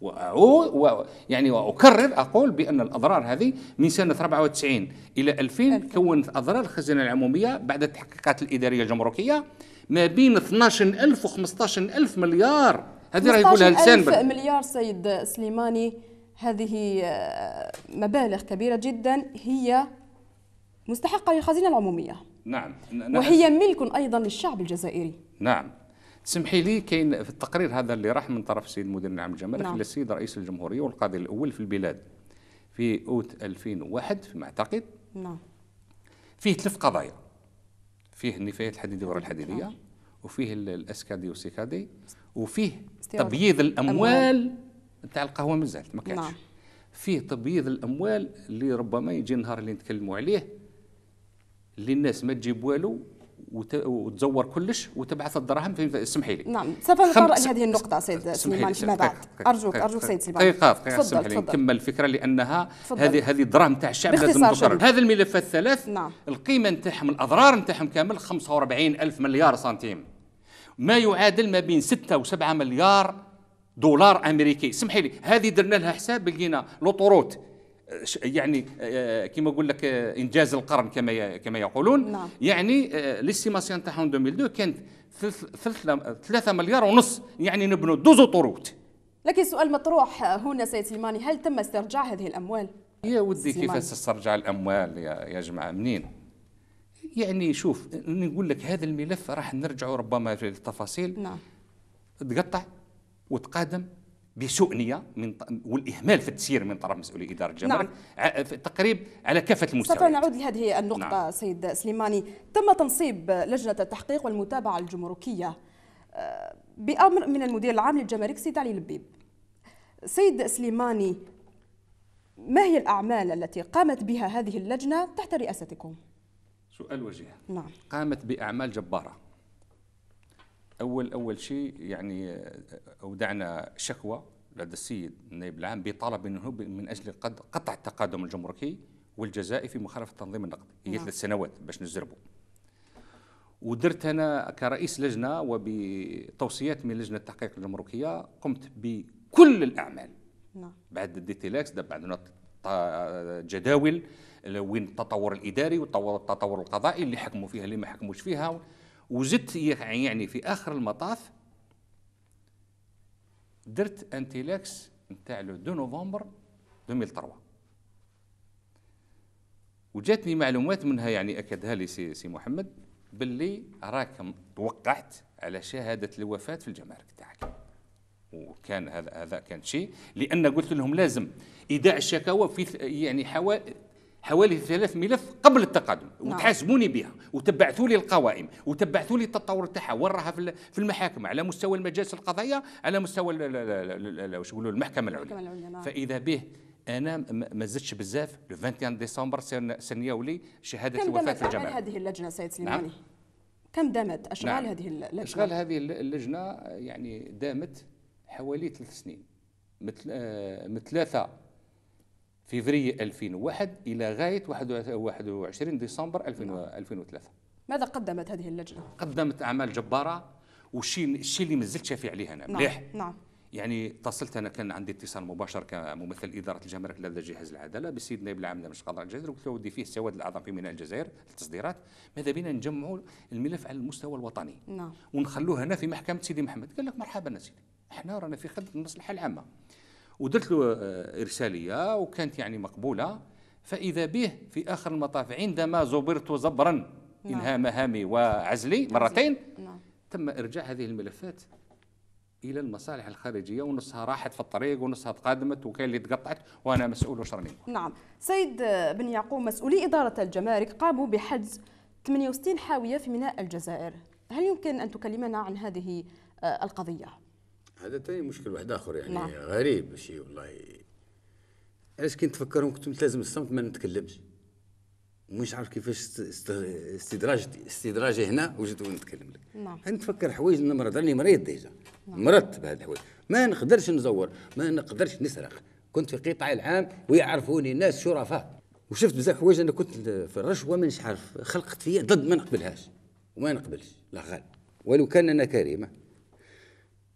وأعود و... يعني واكرر اقول بان الاضرار هذه من سنه 94 الى 2000 كونت اضرار الخزينه العموميه بعد التحقيقات الاداريه الجمركيه ما بين 12000 و 15000 مليار هذه راه يقولها لسان بل... مليار سيد سليماني هذه آه، مبالغ كبيره جدا هي مستحقة للخزينة العمومية نعم وهي ملك أيضا للشعب الجزائري نعم سمحي لي كاين في التقرير هذا اللي راح من طرف السيد المدير العام الجمارك نعم. للسيد رئيس الجمهورية والقاضي الأول في البلاد في أوت 2001 فيما أعتقد نعم فيه ثلاث قضايا فيه النفايات الحديدية الحديدية نعم. وفيه الاسكادي والسيكادي وفيه تبييض الاموال نتاع القهوه مازالت ما كانش نعم. فيه تبييض الاموال اللي ربما يجي النهار اللي نتكلموا عليه اللي الناس ما تجيب والو وتزور كلش وتبعث الدراهم في اسمحي لي نعم سوف نطرق خم... هذه النقطه سيد سليمان فيما بعد ارجوك ارجوك سيد سليمان دقيقه دقيقه اسمح لي نكمل الفكره لانها هذه هذه الدراهم تاع الشعب لازم تقرر هذا الملف الثلاث نعم. القيمه نتاعهم الاضرار نتاعهم كامل 45 الف مليار سنتيم ما يعادل ما بين 6 و7 مليار دولار امريكي اسمحي لي هذه درنا لها حساب لقينا لوطوروت يعني كما يقول لك انجاز القرن كما كما يقولون نعم. يعني ليستيماسيون تاعهم 2002 كانت 3 مليار ونص يعني نبنوا دوزو طروت لكن سؤال مطروح هنا سيد سليماني هل تم استرجاع هذه الاموال يا ودي كيف تسترجع الاموال يا يا جماعه منين يعني شوف نقول لك هذا الملف راح نرجعوا ربما في التفاصيل نعم تقطع وتقادم بسوء نيه من والاهمال في التسيير من طرف مسؤولي اداره الجمارك نعم. في التقريب على كافه المستويات سوف نعود لهذه النقطه نعم. سيد سليماني تم تنصيب لجنه التحقيق والمتابعه الجمركيه آه، بامر من المدير العام للجمارك سيد علي لبيب سيد سليماني ما هي الاعمال التي قامت بها هذه اللجنه تحت رئاستكم سؤال وجيه نعم قامت باعمال جباره اول اول شيء يعني آه، اودعنا شكوى لدى السيد النائب العام بطلب انه من اجل قطع التقادم الجمركي والجزائي في مخالفه التنظيم النقدي هي نعم. ثلاث سنوات باش نزربوا ودرت انا كرئيس لجنه وبتوصيات من لجنه التحقيق الجمركيه قمت بكل الاعمال نعم بعد الديتيلاكس بعد جداول وين التطور الاداري والتطور القضائي اللي حكموا فيها اللي ما حكموش فيها وزدت إيه يعني،, يعني في اخر المطاف درت انتيلاكس نتاع لو 2 نوفمبر 2003 وجاتني معلومات منها يعني اكدها لي سي, سي محمد باللي راك توقعت على شهاده الوفاه في الجمارك تاعك وكان هذا هذا كان شيء لان قلت لهم لازم ايداع الشكاوى في يعني حوالي حوالي ثلاث ملف قبل التقدم نعم. وتحاسبوني بها وتبعثوا لي القوائم وتبعثوا لي التطور تاعها وراها في المحاكم على مستوى المجالس القضائيه على مستوى واش يقولوا المحكمه العليا نعم. فاذا به انا ما زدتش بزاف لو 21 ديسمبر سنياولي شهاده الوفاه في الجماعه هذه اللجنه سيد نعم. سليماني نعم؟ كم دامت اشغال نعم. هذه اللجنه؟ اشغال هذه اللجنه يعني دامت حوالي ثلاث سنين من ثلاثه آه، فيفري 2001 الى غايه 21 ديسمبر 2003 نعم. ماذا قدمت هذه اللجنه قدمت اعمال جباره والشيء الشيء اللي مازلت شافي عليه انا نعم، مليح نعم, نعم. يعني اتصلت انا كان عندي اتصال مباشر كممثل اداره الجمارك لدى جهاز العداله بالسيد نائب العام لمجلس قضاء الجزائر قلت له ودي فيه السواد الاعظم في ميناء الجزائر التصديرات ماذا بينا نجمعوا الملف على المستوى الوطني نعم ونخلوه هنا في محكمه سيدي محمد قال لك مرحبا سيدي احنا رانا في خدمه المصلحه العامه ودرت له آه، إرسالية وكانت يعني مقبولة فإذا به في آخر المطاف عندما زبرت زبرا نعم. إنهاء مهامي وعزلي مرتين نعم. تم إرجاع هذه الملفات الى المصالح الخارجيه ونصها راحت في الطريق ونصها تقدمت وكاين اللي تقطعت وانا مسؤول واش نعم سيد بن يعقوب مسؤولي اداره الجمارك قاموا بحجز 68 حاويه في ميناء الجزائر هل يمكن ان تكلمنا عن هذه آه، القضيه هذا ثاني مشكل واحد اخر يعني نعم. غريب شيء والله علاش كنت تفكر كنت ملتزم الصمت ما نتكلمش مش عارف كيفاش استدراج استدراجي هنا وجيت نتكلم لك نعم نتفكر حوايج مرض راني مريض ديجا نعم. مرضت بهذه الحوايج ما نقدرش نزور ما نقدرش نسرق كنت في قطاع العام ويعرفوني الناس شرفاء وشفت بزاف حوايج انا كنت في الرشوه مانيش عارف خلقت فيا ضد ما نقبلهاش وما نقبلش لا غالب ولو كان انا كريمه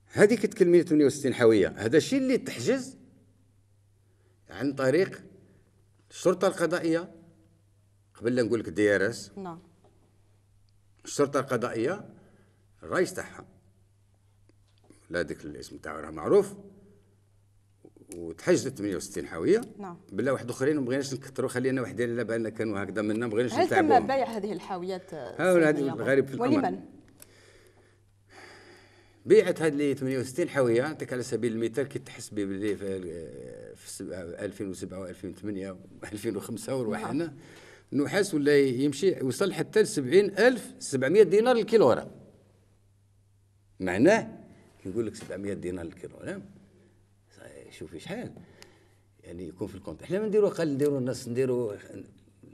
هذيك كتكلم 168 حاويه هذا الشيء اللي تحجز عن طريق الشرطه القضائيه قبل لا نقول لك الدي ار اس نعم الشرطه القضائيه الرئيس تاعها لا ديك الاسم تاعو راه معروف وتحجزت 68 حاويه نعم بلا واحد اخرين ما بغيناش نكثروا خلينا وحدين على بالنا كانوا هكذا منا ما بغيناش نتعبوا هل تم بيع هذه الحاويات هذه الغريب في الامر ولمن؟ بيعت هذه اللي 68 حاويه نعطيك على سبيل المثال كي تحس باللي في 2007 و2008 و2005 وروحنا النحاس ولا يمشي وصل حتى ل 70700 دينار الكيلوغرام معناه كي نقول لك 700 دينار الكيلوغرام شوفي شحال يعني يكون في الكونت احنا ما نديرو قال نديرو الناس نديرو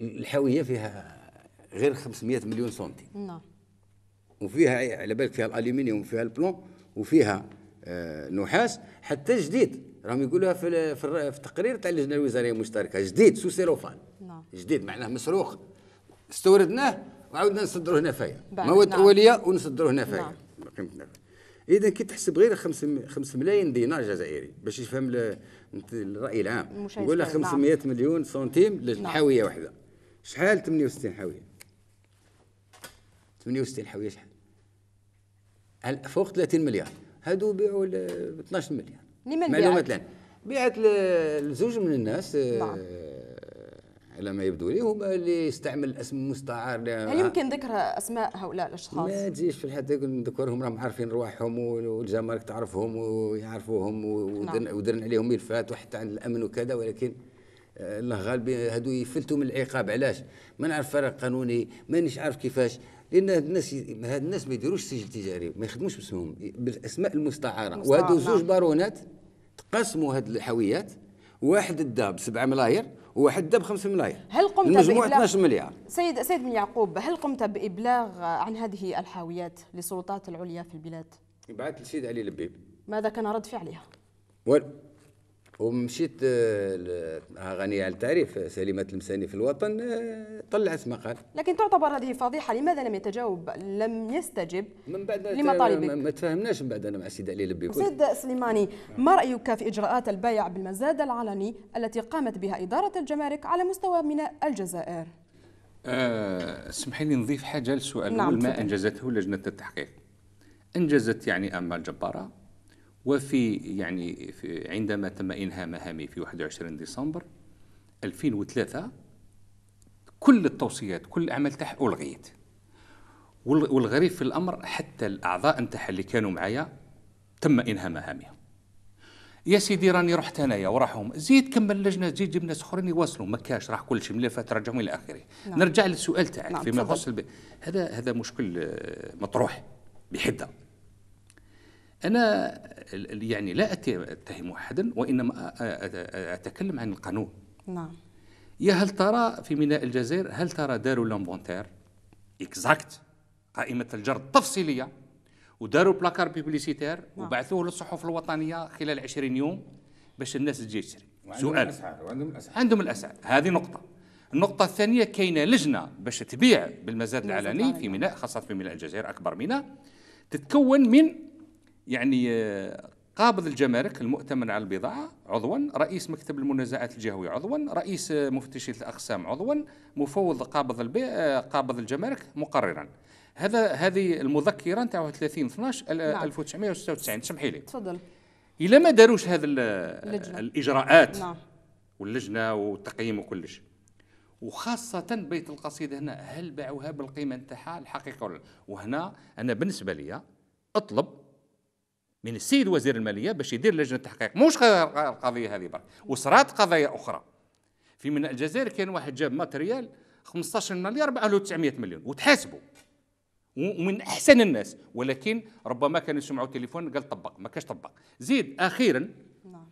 الحاويه فيها غير 500 مليون سنتيم نعم وفيها إيه؟ على بالك فيها الالومنيوم وفيها البلون وفيها آه، نحاس حتى جديد راهم يقولوها في في التقرير تاع اللجنه الوزاريه المشتركه جديد سو سوسيروفان نعم. جديد معناه مسروق استوردناه وعاودنا نصدروه فيا مواد نعم. اوليه ونصدروه هنا نعم. اذا كي تحسب غير 5 5 ملايين دينار جزائري باش يفهم الراي العام ولا 500 نعم. مليون سنتيم لحاويه نعم. واحده شحال 68 حاويه 68 حاويه شحال هل فوق 30 مليار هادو بيعوا ل 12 مليار لمن معلومات لان بيعت لزوج من الناس آه، نعم. على ما يبدو لي هما اللي يستعمل الاسم مستعار هل آه. يمكن ذكر اسماء هؤلاء الاشخاص؟ ما تجيش في الحد نذكرهم راهم عارفين رواحهم والجمارك تعرفهم ويعرفوهم ودرن, نعم. ودرن عليهم ملفات وحتى عند الامن وكذا ولكن آه، الله غالب هادو يفلتوا من العقاب علاش ما نعرف فرق قانوني مانيش عارف كيفاش لان هاد الناس هاد الناس ما يديروش سجل تجاري ما يخدموش باسمهم بالاسماء المستعاره وهادو نعم. زوج بارونات تقسموا هاد الحاويات واحد دا ب 7 ملاير وواحد دا ب 5 ملاير هل قمت المجموع 12 مليار سيد سيد بن يعقوب هل قمت بابلاغ عن هذه الحاويات للسلطات العليا في البلاد؟ بعثت للسيد علي لبيب ماذا كان رد فعلها؟ ومشيت آه، غني على التعريف سليمه المساني في الوطن آه، طلعت مقال لكن تعتبر هذه فضيحه لماذا لم يتجاوب لم يستجب من بعد لمطالبك ما تفاهمناش من بعد انا مع سيدي علي لبيكون سيد سليماني ما رايك في اجراءات البيع بالمزاد العلني التي قامت بها اداره الجمارك على مستوى ميناء الجزائر آه لي نضيف حاجه للسؤال نعم ما انجزته لجنه التحقيق انجزت يعني اما الجباره وفي يعني في عندما تم إنهاء مهامي في 21 ديسمبر 2003 كل التوصيات كل الأعمال تاعها ألغيت والغريب في الأمر حتى الأعضاء نتاعها اللي كانوا معايا تم إنهاء مهامهم يا سيدي راني رحت انايا وراحهم زيد كمل اللجنه زيد جيب ناس اخرين يواصلوا ما كاش راح كل شيء ملفات رجعهم الى اخره نعم. نرجع للسؤال تاعك نعم فيما يخص هذا هذا مشكل آه، مطروح بحده أنا يعني لا أتهم أحدا وإنما أتكلم عن القانون نعم يا هل ترى في ميناء الجزائر هل ترى داروا لانفونتير اكزاكت قائمة الجرد تفصيليه وداروا بلاكار بيبليسيتير نعم. وبعثوه للصحف الوطنية خلال 20 يوم باش الناس تجي تشري سؤال الأسعار وعندهم الأسعار عندهم الأسعار هذه نقطة النقطة الثانية كاينة لجنة باش تبيع بالمزاد العلني في ميناء خاصة في ميناء الجزائر أكبر ميناء تتكون من يعني آه، قابض الجمارك المؤتمن على البضاعة عضوا رئيس مكتب المنازعات الجهوي عضوا رئيس آه، مفتشية الأقسام عضوا مفوض قابض البيع آه، قابض الجمارك مقررا هذا هذه المذكرة نتاع 30 12 نعم. 1996 تسمحي لي تفضل إلا ما داروش هذا الإجراءات نعم. واللجنة والتقييم وكلش وخاصة بيت القصيدة هنا هل باعوها بالقيمة نتاعها الحقيقة ولا وهنا أنا بالنسبة لي أطلب من السيد وزير الماليه باش يدير لجنه تحقيق مش القضيه هذه برك وصرات قضايا اخرى في من الجزائر كان واحد جاب ماتريال 15 مليار باع له 900 مليون وتحاسبوا ومن احسن الناس ولكن ربما كانوا يسمعوا تليفون قال طبق ما كاش طبق زيد اخيرا نعم.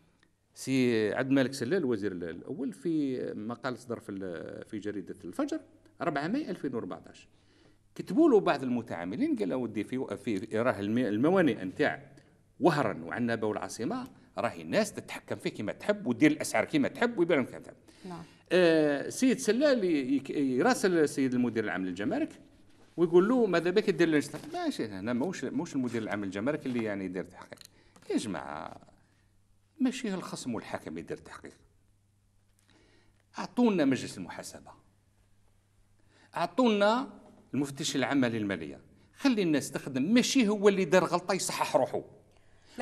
سي عبد الملك سلال الوزير الاول في مقال صدر في في جريده الفجر 4 ماي 2014 كتبوا له بعض المتعاملين قال ودي في في راه الموانئ نتاع وهرا وعنابه والعاصمه راهي الناس تتحكم فيه كما تحب ودير الاسعار كما تحب ويبان كما تحب. نعم. السيد آه سلال يراسل السيد المدير العام للجمارك ويقول له ماذا بك دير لنشتر ماشي هنا موش موش المدير العام للجمارك اللي يعني يدير تحقيق يا جماعه ماشي الخصم والحاكم يدير تحقيق اعطونا مجلس المحاسبه اعطونا المفتش العام للماليه خلي الناس تخدم ماشي هو اللي دار غلطه يصحح روحه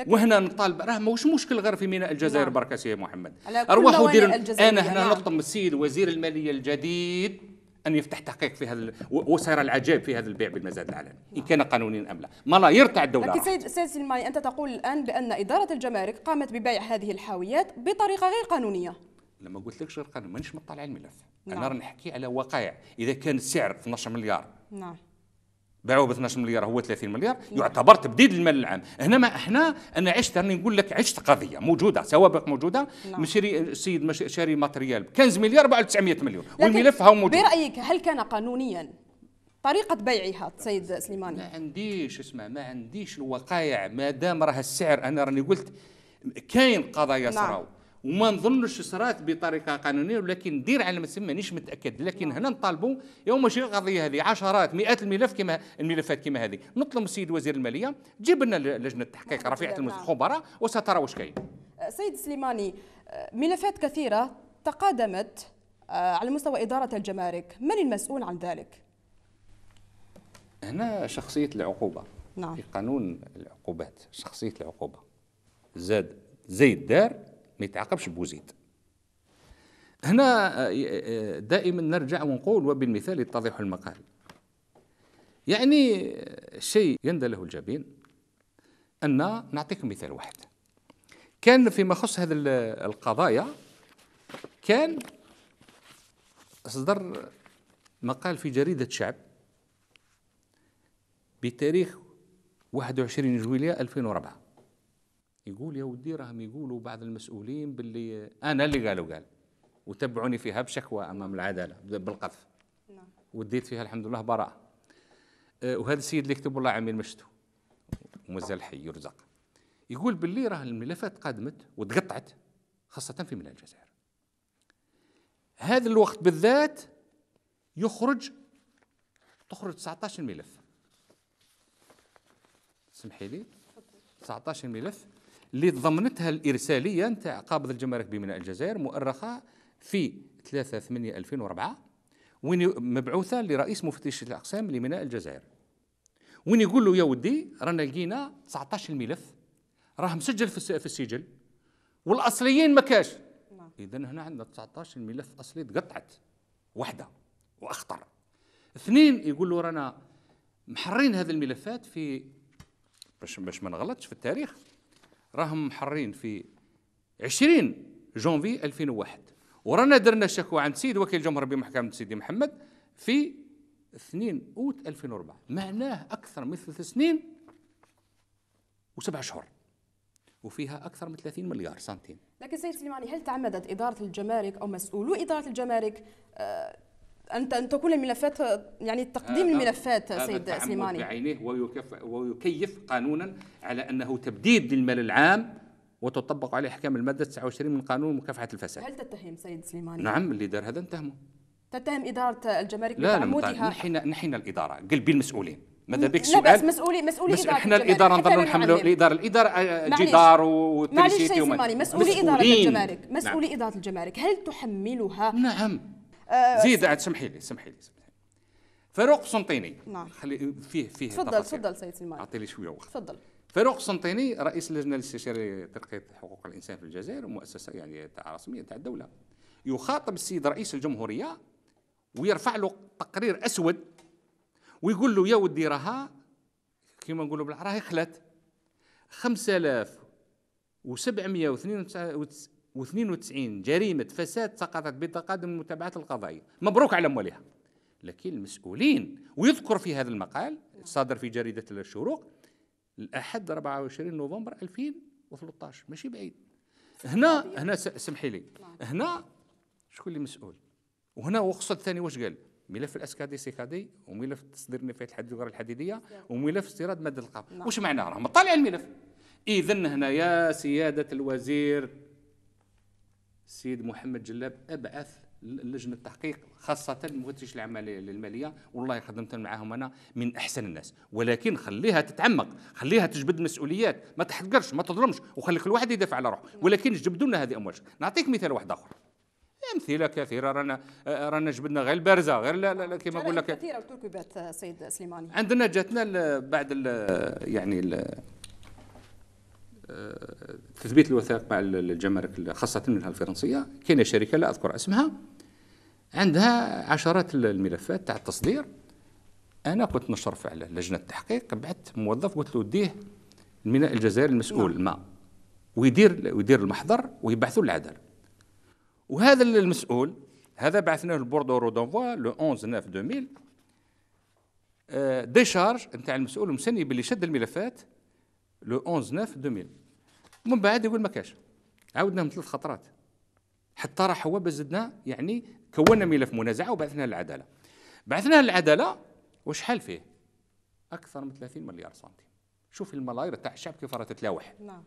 وهنا نطالب راه ماهوش مشكل غير في ميناء الجزائر نعم. بركه سي محمد اروح ودير انا هنا نعم. نطلب من السيد وزير الماليه الجديد ان يفتح تحقيق في هذا وسيرى العجائب في هذا البيع بالمزاد العلني نعم. ان كان قانونيا ام لا ما لا يرتع الدوله لكن سيد سيد سلماني انت تقول الان بان اداره الجمارك قامت ببيع هذه الحاويات بطريقه غير قانونيه لما قلت لك غير قانوني مانيش مطلع على الملف نعم. انا راني نحكي على وقائع اذا كان السعر 12 مليار نعم باعوه ب 12 مليار هو 30 مليار يعتبر تبديد المال العام هنا ما احنا انا عشت راني نقول لك عشت قضيه موجوده سوابق موجوده نعم. مشري السيد شاري ماتريال ب 15 مليار ب 900 مليون والملف هاو موجود برايك هل كان قانونيا طريقة بيعها سيد سليماني ما عنديش اسمع ما عنديش الوقائع ما دام راه السعر انا راني قلت كاين قضايا نعم. صراو وما نظنش صرات بطريقه قانونيه ولكن دير على ما تسمى مانيش متاكد لكن هنا نطالبوا يوم ماشي القضيه هذه عشرات مئات الملف كما الملفات كما هذه نطلب السيد وزير الماليه جيب لنا لجنه التحقيق رفيعه الخبراء وسترى واش كاين سيد سليماني ملفات كثيره تقادمت آه، على مستوى اداره الجمارك من المسؤول عن ذلك هنا شخصيه العقوبه نعم. في قانون العقوبات شخصيه العقوبه زاد زيد دار ما يتعاقبش بوزيد هنا آه، آه، دائما نرجع ونقول وبالمثال يتضح المقال يعني آه، شيء يندى له الجبين أن نعطيكم مثال واحد كان فيما يخص هذه القضايا كان اصدر مقال في جريدة شعب بتاريخ 21 جويلية 2004 يقول يا ودي راهم يقولوا بعض المسؤولين باللي انا اللي قالوا قال وتبعوني فيها بشكوى امام العداله بالقذف نعم وديت فيها الحمد لله براءه أه وهذا السيد اللي كتب الله عمي المشتو ومازال حي يرزق يقول باللي راه الملفات قدمت وتقطعت خاصه في من الجزائر هذا الوقت بالذات يخرج تخرج 19 ملف سمحي لي 19 ملف اللي ضمنتها الارساليه نتاع قابض الجمارك بميناء الجزائر مؤرخه في 3 8 2004 وين مبعوثه لرئيس مفتش الاقسام لميناء الجزائر وين يقول له يا ودي رانا لقينا 19 ملف راه مسجل في السجل والاصليين ما كاش نعم. اذا هنا عندنا 19 ملف اصلي تقطعت وحدة واخطر اثنين يقول له رانا محرين هذه الملفات في باش باش ما نغلطش في التاريخ راهم محرين في 20 جونفي 2001 ورانا درنا شكوى عند سيد وكيل الجمهور بمحكمه سيدي محمد في 2 اوت 2004 معناه اكثر من ثلاث سنين وسبع شهور وفيها اكثر من 30 مليار سنتيم لكن سيد سليماني هل تعمدت اداره الجمارك او مسؤولو اداره الجمارك آه، أن أن تكون الملفات يعني تقديم آه الملفات آه سيد سليماني بعينه ويكف ويكيف قانونا على أنه تبديد للمال العام وتطبق عليه أحكام المادة 29 من قانون مكافحة الفساد هل تتهم سيد سليماني؟ نعم اللي دار هذا نتهمه تتهم إدارة الجمارك لا لا طيب. نحن نحن الإدارة قلبي المسؤولين ماذا بك سؤال لا بس مسؤولي مسؤولي بس احنا الاداره نظل نحملوا الاداره الاداره آه، جدار وتنشيط معلش سليماني مسؤولي اداره الجمارك مسؤولي نعم. اداره الجمارك هل تحملها نعم آه، زيد عاد سمحي لي سمحي لي فاروق قسنطيني نعم خلي فيه فيه تفضل تفضل سيد سليمان اعطي لي شويه وقت تفضل فاروق قسنطيني رئيس اللجنه الاستشاريه لترقيه حقوق الانسان في الجزائر مؤسسه يعني تاع رسميه تاع الدوله يخاطب السيد رئيس الجمهوريه ويرفع له تقرير اسود ويقول له يا ودي راها كما نقولوا بالعراها خلات 5792 92 جريمة فساد سقطت من المتابعات القضائية مبروك على مولها لكن المسؤولين ويذكر في هذا المقال صادر في جريدة الشروق الأحد 24 نوفمبر 2013 ماشي بعيد هنا هنا سمحي لي هنا شكون اللي مسؤول وهنا وقصد ثاني واش قال ملف الاسكادي سيكادي وملف تصدير نفايات الحديد الحديديه وملف استيراد ماده القبر نعم. واش معناه راه مطالع الملف اذا هنا يا سياده الوزير السيد محمد جلاب ابعث لجنه التحقيق خاصه المفتش العام للماليه والله خدمت معاهم انا من احسن الناس ولكن خليها تتعمق خليها تجبد مسؤوليات ما تحقرش ما تظلمش وخلي كل واحد يدافع على روحه ولكن جبدوا لنا هذه الاموال نعطيك مثال واحد اخر امثله كثيره رانا رانا جبدنا غير البارزه غير لا لا كما نقول لك كثيره وتركبات سيد سليماني عندنا جاتنا بعد يعني تثبيت الوثائق مع الجمارك خاصة منها الفرنسية كاينة شركة لا أذكر اسمها عندها عشرات الملفات تاع التصدير أنا كنت نشرف على لجنة التحقيق بعثت موظف قلت له ديه الميناء الجزائري المسؤول نعم. ما ويدير ويدير المحضر ويبعثوا للعدل وهذا المسؤول هذا بعثناه لبوردو رودونفوا لو 11 9 2000 ديشارج نتاع المسؤول المسني باللي شد الملفات لو 11 9 2000 ومن بعد يقول ما كاش عاودناهم ثلاث خطرات حتى راح هو بزدنا يعني كونا ملف منازعه وبعثنا للعداله بعثنا للعداله وشحال فيه اكثر من 30 مليار سنتيم شوف الملاير تاع الشعب كيف راه تتلاوح نعم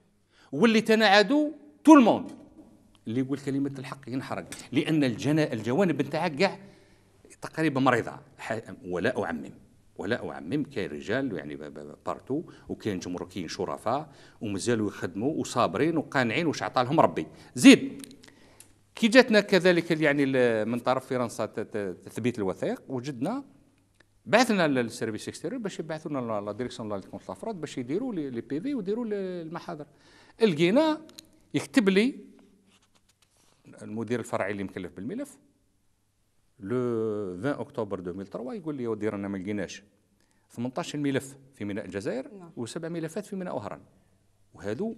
واللي تناعدوا تو الموند اللي يقول كلمه الحق ينحرق لان الجوانب نتاعك كاع تقريبا مريضه ولا اعمم ولا اعمم كاين رجال يعني بارتو وكاين جمركيين شرفاء ومازالوا يخدموا وصابرين وقانعين واش عطى لهم ربي زيد كي جاتنا كذلك يعني من طرف فرنسا تثبيت الوثائق وجدنا بعثنا للسيرفيس اكستيريو باش يبعثوا لنا لا ديريكسيون لا كونت لافراد باش يديروا لي بي في ويديروا المحاضر لقينا يكتب لي المدير الفرعي اللي مكلف بالملف لو 20 اكتوبر 2003 يقول لي ودي رانا ما لقيناش 18 ملف في ميناء الجزائر نعم. وسبع ملفات في ميناء وهران وهذو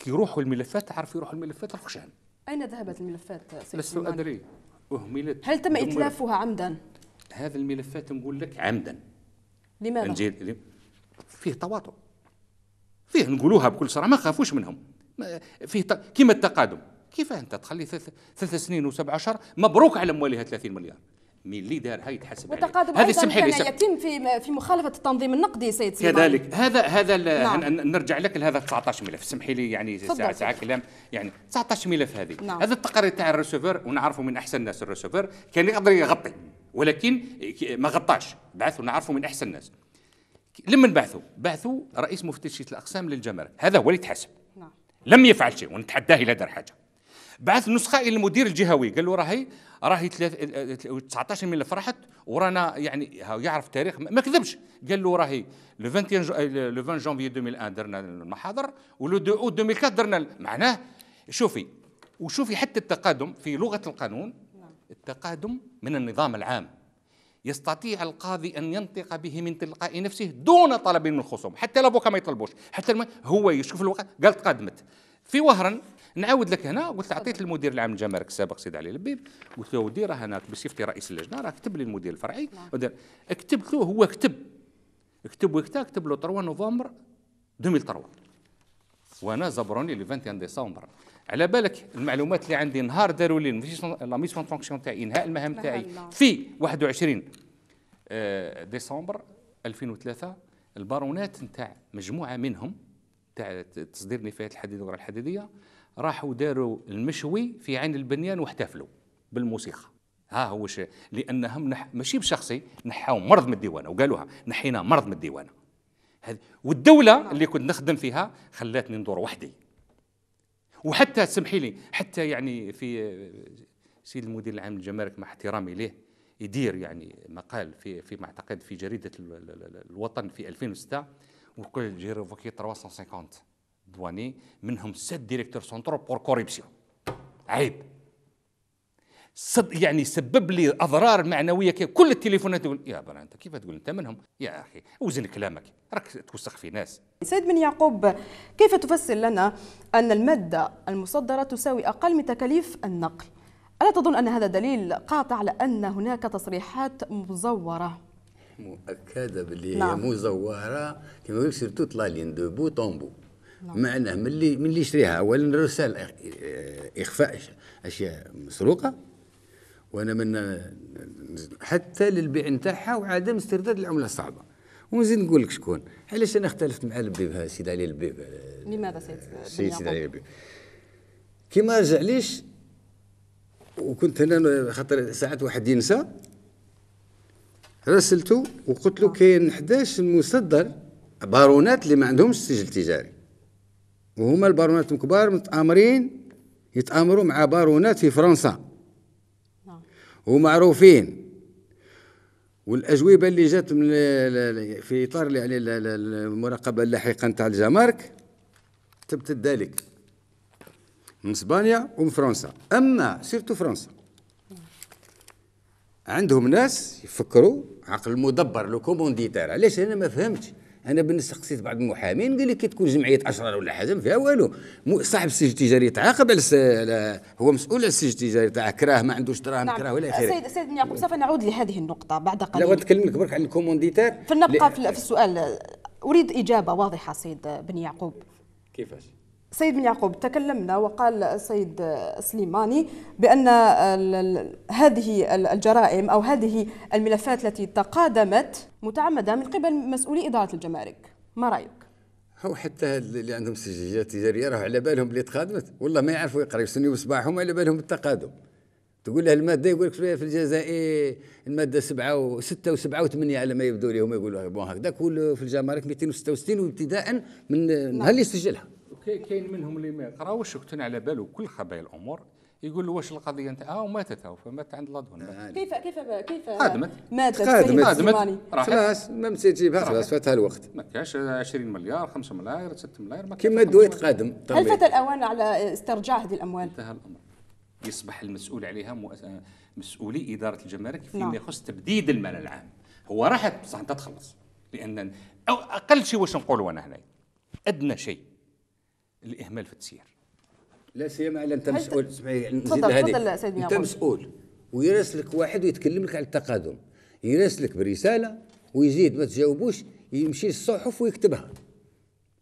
كي يروحوا الملفات تعرف يروحوا الملفات الخشان اين ذهبت الملفات سيد لست ادري اهملت هل تم اتلافها عمدا؟ هذه الملفات نقول لك عمدا لماذا؟ نجي فيه تواطؤ فيه نقولوها بكل صراحه ما خافوش منهم فيه كيما التقادم كيف أنت تخلي ثلاث سنين وسبع أشهر مبروك على مواليها 30 مليار مين اللي دار هاي تحسب والتقادم هذا سمح لي يتم في في مخالفه التنظيم النقدي سيد سليمان كذلك هذا هذا نعم. نرجع لك لهذا 19 ملف سمحي لي يعني ساعه ساعه كلام يعني 19 ملف هذه نعم. هذا التقرير تاع الريسيفر ونعرفه من احسن الناس الريسيفر كان يقدر يغطي ولكن ما غطاش بعث ونعرفه من احسن الناس لما بعثوا بعثوا رئيس مفتشيه الاقسام للجمارك هذا هو اللي تحسب نعم. لم يفعل شيء ونتحداه الى دار حاجه بعث نسخه الى المدير الجهوي قال له راهي راهي 19 ملف راحت ورانا يعني يعرف تاريخ ما كذبش قال له راهي لو 20 جونفي 2001 درنا المحاضر ولو 2 اوت 2004 درنا معناه شوفي وشوفي حتى التقادم في لغه القانون التقادم من النظام العام يستطيع القاضي ان ينطق به من تلقاء نفسه دون طلب من الخصوم حتى لابوك ما يطلبوش حتى هو يشوف الوقت قال تقدمت في وهران نعاود لك هنا قلت عطيت المدير العام الجمارك السابق سيد علي لبيب قلت له ودي راه انا بصفتي رئيس اللجنه راه كتب لي المدير الفرعي نعم. كتبت له هو كتب كتب وقتها كتب له 3 نوفمبر 2003 وانا زبروني لي 21 ديسمبر على بالك المعلومات اللي عندي نهار داروا لي لا ميسيون فونكسيون تاعي انهاء المهام تاعي في 21 آه، ديسمبر 2003 البارونات نتاع مجموعه منهم تاع تصدير نفايات الحديد والغير الحديديه راحوا داروا المشوي في عين البنيان واحتفلوا بالموسيقى ها هو ش... لانهم نح... ماشي بشخصي نحاو مرض من الديوانه وقالوها نحينا مرض من الديوانه هذ... والدوله اللي كنت نخدم فيها خلاتني ندور وحدي وحتى سمحي لي حتى يعني في سيد المدير العام للجمارك مع احترامي ليه يدير يعني مقال في في اعتقد في جريده الوطن في 2006 وكل جيرو فوكي 350 دواني منهم ست ديريكتور سونترو بور كوريبسيون عيب صد يعني سبب لي اضرار معنويه كي كل التليفونات تقول يا برا انت كيف تقول انت منهم يا اخي وزن كلامك راك توسخ في ناس سيد بن يعقوب كيف تفسر لنا ان الماده المصدره تساوي اقل من تكاليف النقل الا تظن ان هذا دليل قاطع على ان هناك تصريحات مزوره مؤكده باللي نعم. هي مزوره كما يقول سيرتو طلالين دو بو طومبو نعم. معناه من اللي من اللي يشريها اولا الرسال اخفاء اشياء مسروقه وانا من حتى للبيع نتاعها وعدم استرداد العمله الصعبه ونزيد نقول لك شكون علاش انا اختلفت مع البيب سيدي علي البيب لماذا سيد آه، سيد علي البيب كيما رجع ليش وكنت انا خاطر ساعات واحد ينسى راسلته وقلت له نعم. كاين 11 مصدر بارونات اللي ما عندهمش سجل تجاري وهما البارونات الكبار متآمرين يتآمروا مع بارونات في فرنسا نعم. ومعروفين والاجوبه اللي جات من في اطار يعني المراقبه اللاحقه نتاع الجمارك تبتت ذلك من اسبانيا ومن فرنسا اما سيرتو فرنسا عندهم ناس يفكروا عقل مدبر لو كومونديتير علاش انا ما فهمتش انا بالنسبه قصيت بعض المحامين قال لي كي تكون جمعيه اشرار ولا حاجه ما فيها والو صاحب السجل التجاري تعاقب على هو مسؤول على السجل التجاري تاع كراه ما عندوش دراهم نعم. كراه ولا خير سيد سيد يعقوب سوف نعود لهذه النقطه بعد قليل لا نتكلم لك برك عن الكومونديتار فلنبقى في السؤال اريد اجابه واضحه سيد بن يعقوب كيفاش سيد بن يعقوب تكلمنا وقال السيد سليماني بأن هذه الجرائم أو هذه الملفات التي تقادمت متعمدة من قبل مسؤولي إدارة الجمارك ما رأيك؟ هو حتى اللي عندهم سجلات تجاريه راهو على بالهم اللي تقادمت والله ما يعرفوا يقراوا يسنيوا صباحهم على بالهم التقادم تقول له الماده يقول لك في الجزائر الماده 7 و 6 و 7 و8 على ما يبدو لهم يقولوا بون هكذا كل في الجمارك 266 وابتداء من نهار اللي سجلها وكاين منهم اللي ما يقراوش وكتن على باله كل خبايا الامور يقول له واش القضيه نتاع اه وماتت هو فمات عند لادون آه، كيف كيف كيف قادمت ماتت قادمت قادمت خلاص ما مسيت تجيبها خلاص فاتها الوقت ما كاش 20 مليار 5 ملايير 6 ملايير كيما الدويت قادم هل فات الاوان على استرجاع هذه الاموال؟ انتهى الامر يصبح المسؤول عليها مسؤولي اداره الجمارك فيما نعم. يخص تبديد المال العام هو راحت بصح انت تخلص لان او اقل شيء واش نقولوا انا هنا ادنى شيء الاهمال في التسيير لا سيما على انت مسؤول اسمعي نزيد هذه انت مسؤول ويراسلك واحد ويتكلم لك على التقادم يراسلك برساله ويزيد ما تجاوبوش يمشي للصحف ويكتبها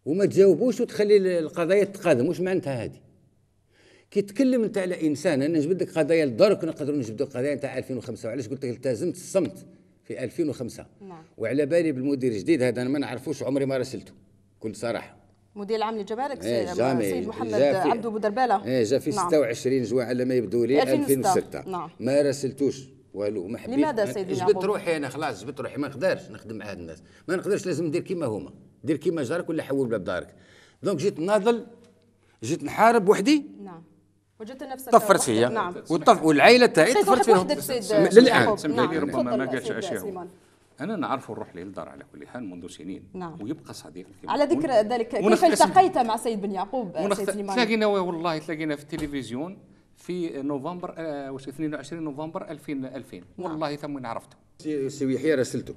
وما تجاوبوش وتخلي القضايا تتقادم واش معناتها هذه كي تكلم انت على انسان انا نجبد لك قضايا الدرك نقدروا نجبدوا قضايا نتاع 2005 وعلاش قلت لك التزمت الصمت في 2005 نعم. وعلى بالي بالمدير الجديد هذا انا ما نعرفوش عمري ما راسلته كل صراحه مدير العام إيه، سي إيه سيد محمد عبدو بودرباله ايه جا في نعم. 26 جوان على ما يبدو لي 2006, نعم. ما راسلتوش والو ما حبيت لماذا سيدي جبت روحي انا خلاص جبت روحي ما نقدرش نخدم مع هاد الناس ما نقدرش لازم ندير كيما هما دير كيما جارك ولا حول باب دارك دونك جيت ناضل جيت نحارب وحدي نعم وجدت نفسك طفرت فيا نعم والعائله تاعي طفرت فيهم للان نعم. ربما ما قالش اشياء انا نعرفه له للدار على كل حال منذ سنين نعم. ويبقى صديق على ذكر ذلك كيف التقيت مع سيد بن يعقوب ونخت... سيد سليمان تلاقينا والله تلاقينا في التلفزيون في نوفمبر آه 22 نوفمبر 2000 2000 نعم. والله ثم عرفته سي يحيى راسلته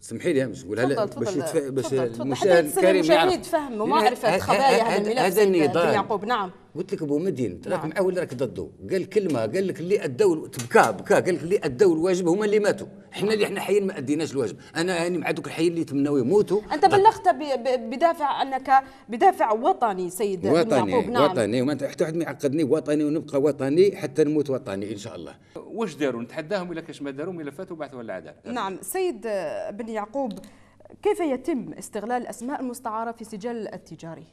تسمحي لي امس لك باش باش المشاهد الكريم يعرف فهم ومعرفه خبايا هذا الميلاد سيد بن يعقوب نعم قلت لك ابو مدين نعم. راك معاه ولا راك ضده قال كلمه قال لك اللي ادوا تبكى بكى قال لك اللي ادوا الواجب هما اللي ماتوا حنا اللي حنا حيين ما اديناش الواجب انا هاني يعني مع دوك الحيين اللي تمناو يموتوا انت طيب. بلغت بدافع انك بدافع وطني سيد وطني نعم. وطني حتى واحد ما يعقدني وطني ونبقى وطني حتى نموت وطني ان شاء الله واش داروا نتحداهم الى كاش ما داروا ملفاتهم ولا للعداله نعم سيد بن يعقوب كيف يتم استغلال الاسماء المستعاره في سجل التجاري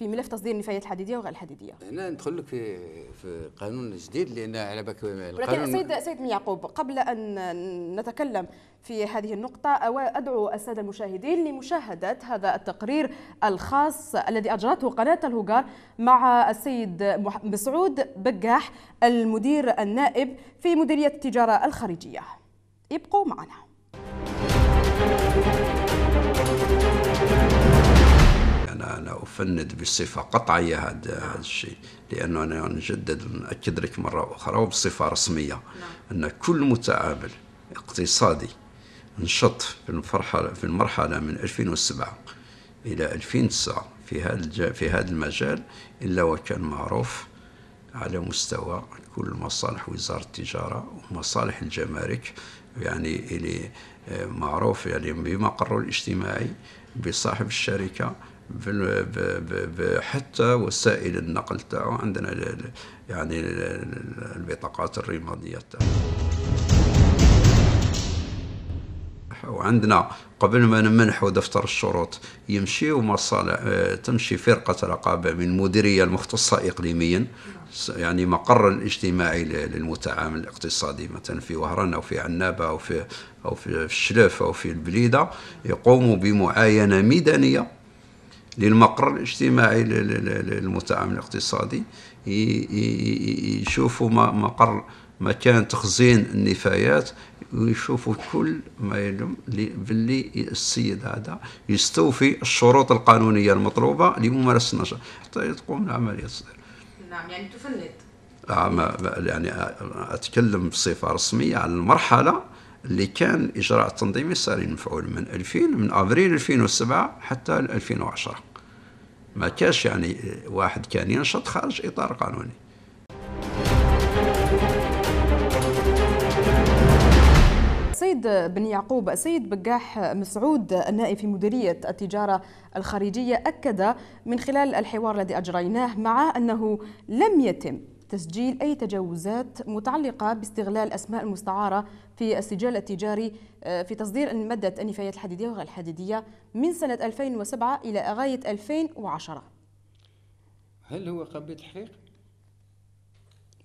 في ملف تصدير النفايات الحديديه وغير الحديديه. هنا ندخل لك في في القانون الجديد لان على بالك القانون سيد سيد يعقوب قبل ان نتكلم في هذه النقطه ادعو الساده المشاهدين لمشاهده هذا التقرير الخاص الذي اجرته قناه الهجار مع السيد مسعود بقاح المدير النائب في مديريه التجاره الخارجيه. ابقوا معنا. انا أفند بصفة قطعية هذا الشيء لأنه أنا نجدد ونأكد لك مرة أخرى وبصفة رسمية نعم. أن كل متعامل اقتصادي نشط في المرحلة في المرحلة من 2007 إلى 2009 في هذا في هذا المجال إلا وكان معروف على مستوى كل مصالح وزارة التجارة ومصالح الجمارك يعني اللي آه، معروف يعني بمقره الاجتماعي بصاحب الشركة حتى وسائل النقل تاعو عندنا يعني البطاقات الرماديه تاعو وعندنا قبل ما نمنحوا دفتر الشروط يمشي ومصالح آه، تمشي فرقة رقابة من المديرية المختصة إقليميا يعني مقر الاجتماعي للمتعامل الاقتصادي مثلا في وهران أو في عنابة أو في أو في الشلف أو في البليدة يقوم بمعاينة ميدانية للمقر الاجتماعي للمتعامل الاقتصادي يشوفوا مقر مكان تخزين النفايات ويشوفوا كل ما يلم باللي السيد هذا يستوفي الشروط القانونيه المطلوبه لممارسه النشاط حتى تقوم العمليه تصير نعم يعني تفلت يعني اتكلم بصفه رسميه على المرحله اللي كان الاجراء التنظيمي صار مفعول من 2000 من ابريل 2007 حتى 2010 ما كاش يعني آه، واحد كان ينشط خارج إطار قانوني سيد بن يعقوب سيد بقاح مسعود النائب في مديرية التجارة الخارجية أكد من خلال الحوار الذي أجريناه مع أنه لم يتم تسجيل أي تجاوزات متعلقة باستغلال أسماء المستعارة في السجال التجاري آه، في تصدير مادة النفايات الحديدية وغير الحديدية من سنة 2007 إلى غاية 2010 هل هو قابل للتحقيق؟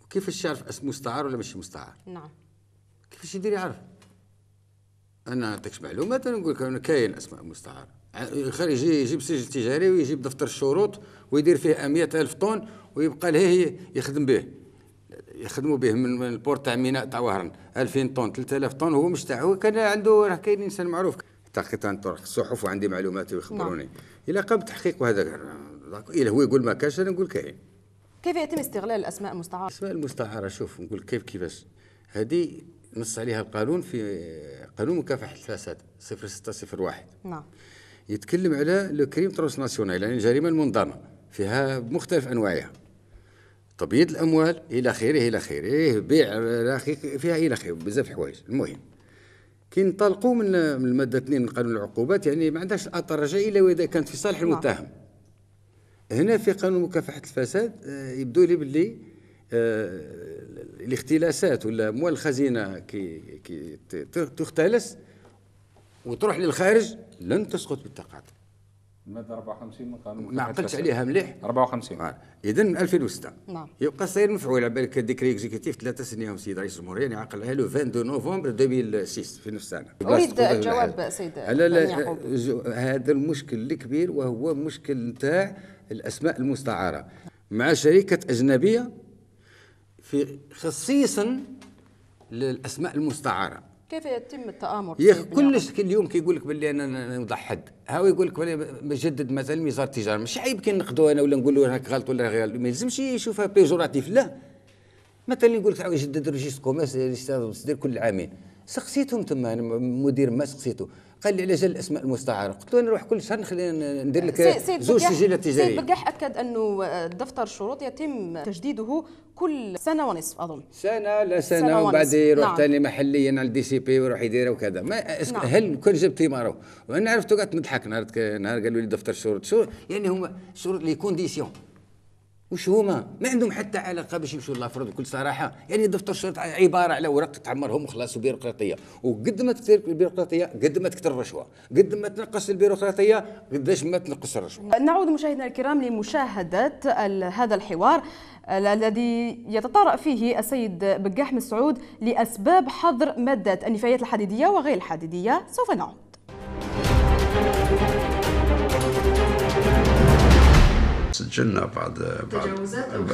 كيفاش يعرف اسم مستعار ولا مش مستعار؟ نعم كيفاش يدير يعرف؟ انا نعطيكش معلومات انا نقول لك انا كاين اسماء مستعار خارجي يجيب سجل تجاري ويجيب دفتر الشروط ويدير فيه 100000 طن ويبقى له يخدم به يخدموا به من البور تاع ميناء تاع وهران 2000 طن 3000 طن هو مش تاعه هو كان عنده راه كاين انسان معروف تحقيقا عن طرق الصحف وعندي معلومات ويخبروني نعم. الى قام تحقيق هذا الى هو يقول ما كانش انا نقول كاين كيف يتم استغلال الاسماء المستعاره؟ الاسماء المستعاره شوف نقول كيف كيفاش هذه نص عليها القانون في قانون مكافحه الفساد 0601 نعم يتكلم على لو كريم ناسيونال يعني الجريمه المنظمه فيها بمختلف انواعها تبييض الاموال الى اخره الى اخره بيع فيها الى اخره بزاف حوايج المهم كي انطلقوا من الماده 2 من قانون العقوبات يعني ما عندهاش الاثر الرجعي الا اذا كانت في صالح نعم. المتهم هنا في قانون مكافحه الفساد آه، يبدو لي باللي آه، الاختلاسات ولا اموال الخزينه كي كي تختلس وتروح للخارج لن تسقط بالتقاعد الماده 54 من قانون ما عقلتش عليها مليح 54 آه. اذا من 2006 نعم يبقى سير مفعول على بالك ديكري اكزيكتيف ثلاثه سنين يوم سيد رئيس الجمهوريه يعني عقلها له 22 نوفمبر 2006 في نفس السنه اريد الجواب سيد لا لا هذا المشكل الكبير وهو مشكل نتاع الاسماء المستعاره مع شركه اجنبيه في خصيصا للاسماء المستعاره كيف يتم التآمر؟ يا كل اليوم كيقول لك باللي انا نوضح حد، هاو يقول لك بجدد مثلا ميزار التجاره، ماشي عيب كي نقدو انا ولا نقول له راك غلط ولا غير ما يلزمش يشوفها بيجوراتيف لا. مثلا يقول لك يجدد ريجيست كوميرس كل عامين، سقسيتهم تما مدير ما سقسيته قال لي على جال الاسماء المستعاره قلت له انا نروح كل شهر خلينا ندير لك زوج سجلات تجاريه سيد بقاح اكد انه دفتر الشروط يتم تجديده كل سنه ونصف اظن سنه لا سنه, سنة وبعد يروح نعم. ثاني محليا على الدي سي بي ويروح يدير وكذا ما نعم. هل كل جبت ثماره وانا عرفت قعدت نضحك نهار نهار قالوا لي دفتر الشروط شو يعني هما شروط لي كونديسيون وش هما ما عندهم حتى علاقه باش يمشوا لافرض بكل صراحه يعني دفتر الشرطه عباره على ورق تعمرهم وخلاص وبيروقراطيه وقد ما تكثر البيروقراطيه قد ما تكثر الرشوه قد ما تنقص البيروقراطيه قداش ما تنقص الرشوه نعود مشاهدينا الكرام لمشاهده هذا الحوار الذي يتطرأ فيه السيد بقاح مسعود لأسباب حظر مادة النفايات الحديدية وغير الحديدية سوف نعود سجلنا بعض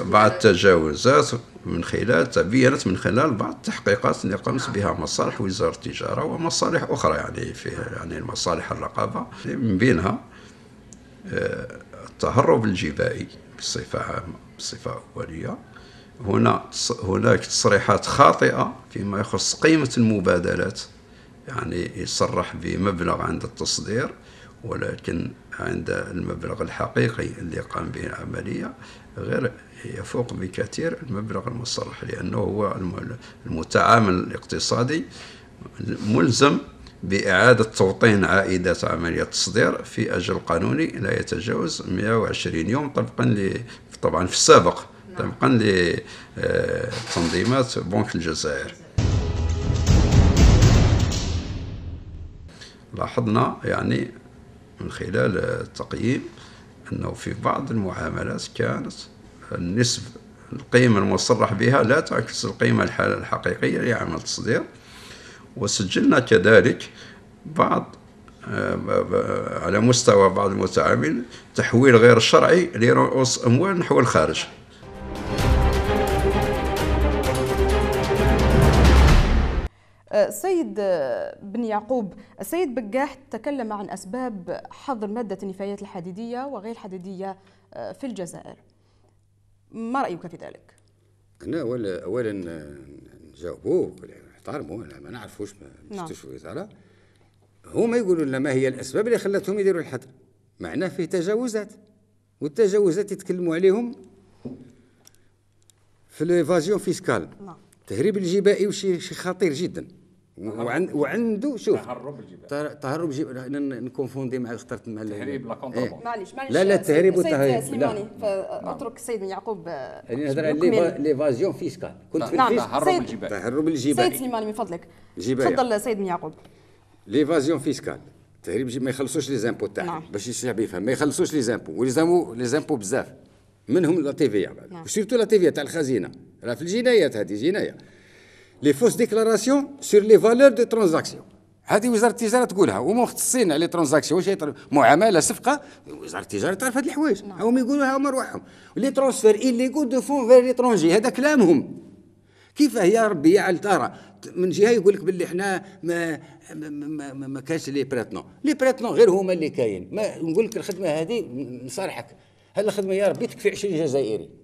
بعض التجاوزات من خلال تبينت من خلال بعض التحقيقات اللي قامت نعم. بها مصالح وزاره التجاره ومصالح اخرى يعني في يعني مصالح الرقابه من بينها آه، التهرب الجبائي بصفه عامه بصفه اوليه هنا هناك تصريحات خاطئه فيما يخص قيمه المبادلات يعني يصرح بمبلغ عند التصدير ولكن عند المبلغ الحقيقي اللي قام به العملية غير يفوق بكثير المبلغ المصرح لأنه هو المتعامل الاقتصادي ملزم بإعادة توطين عائدات عملية التصدير في أجل قانوني لا يتجاوز 120 يوم طبقا ل طبعا في السابق نعم. طبقا لتنظيمات آه، بنك الجزائر لاحظنا يعني من خلال التقييم أنه في بعض المعاملات كانت النسب القيمة المصرح بها لا تعكس القيمة الحقيقية لعمل التصدير وسجلنا كذلك بعض آه، على مستوى بعض المتعامل تحويل غير شرعي لرؤوس أموال نحو الخارج السيد بن يعقوب السيد بقاح تكلم عن أسباب حظر مادة النفايات الحديدية وغير الحديدية آه، في الجزائر ما رأيك في ذلك؟ أنا أولا, أولا نجاوبوه نحترموه ما نعرفوش ما نشتوش نعم. الوزارة هما يقولوا لنا ما هي الأسباب اللي خلتهم يديروا الحظر معناه فيه تجاوزات والتجاوزات يتكلموا عليهم في ليفازيون فيسكال نعم. الجبائي وشي خطير جدا وعن وعنده شوف تهرب الجبال تهرب الجبال نكونفوندي مع اخترت مع تهريب لا إيه. معليش معليش لا لا تهريب وتهريب سليماني اترك السيد يعقوب آه، يعني نهضر على ليفازيون فيسكال كنت في نعم, نعم. تهرب الجبال تهرب الجبال سيد سليماني من فضلك تفضل سيد يعقوب ليفازيون فيسكال تهريب ما يخلصوش لي زامبو تاعهم نعم. باش الشعب يفهم ما يخلصوش لي زامبو ولي لي زامبو بزاف منهم لا بعد نعم. وسيرتو لا في تاع الخزينه راه في الجنايات هذه جنايه لي فوس ديكلاراسيون سور لي فالور دو ترانزاكسيون هذه وزاره التجاره تقولها ومختصين على ترانزاكسيون واش معامله صفقه وزاره التجاره تعرف هذه الحوايج هما يقولوها هما روحهم لي ترونسفير ايليغو دو فون فير ليترونجي هذا كلامهم كيف يا ربي يا ترى من جهه يقول لك باللي حنا ما ما, ما, ما, ما كانش لي بريتنون لي بريتنون غير هما اللي كاين ما نقول لك الخدمه هذه نصارحك هل الخدمه يا ربي تكفي 20 جزائري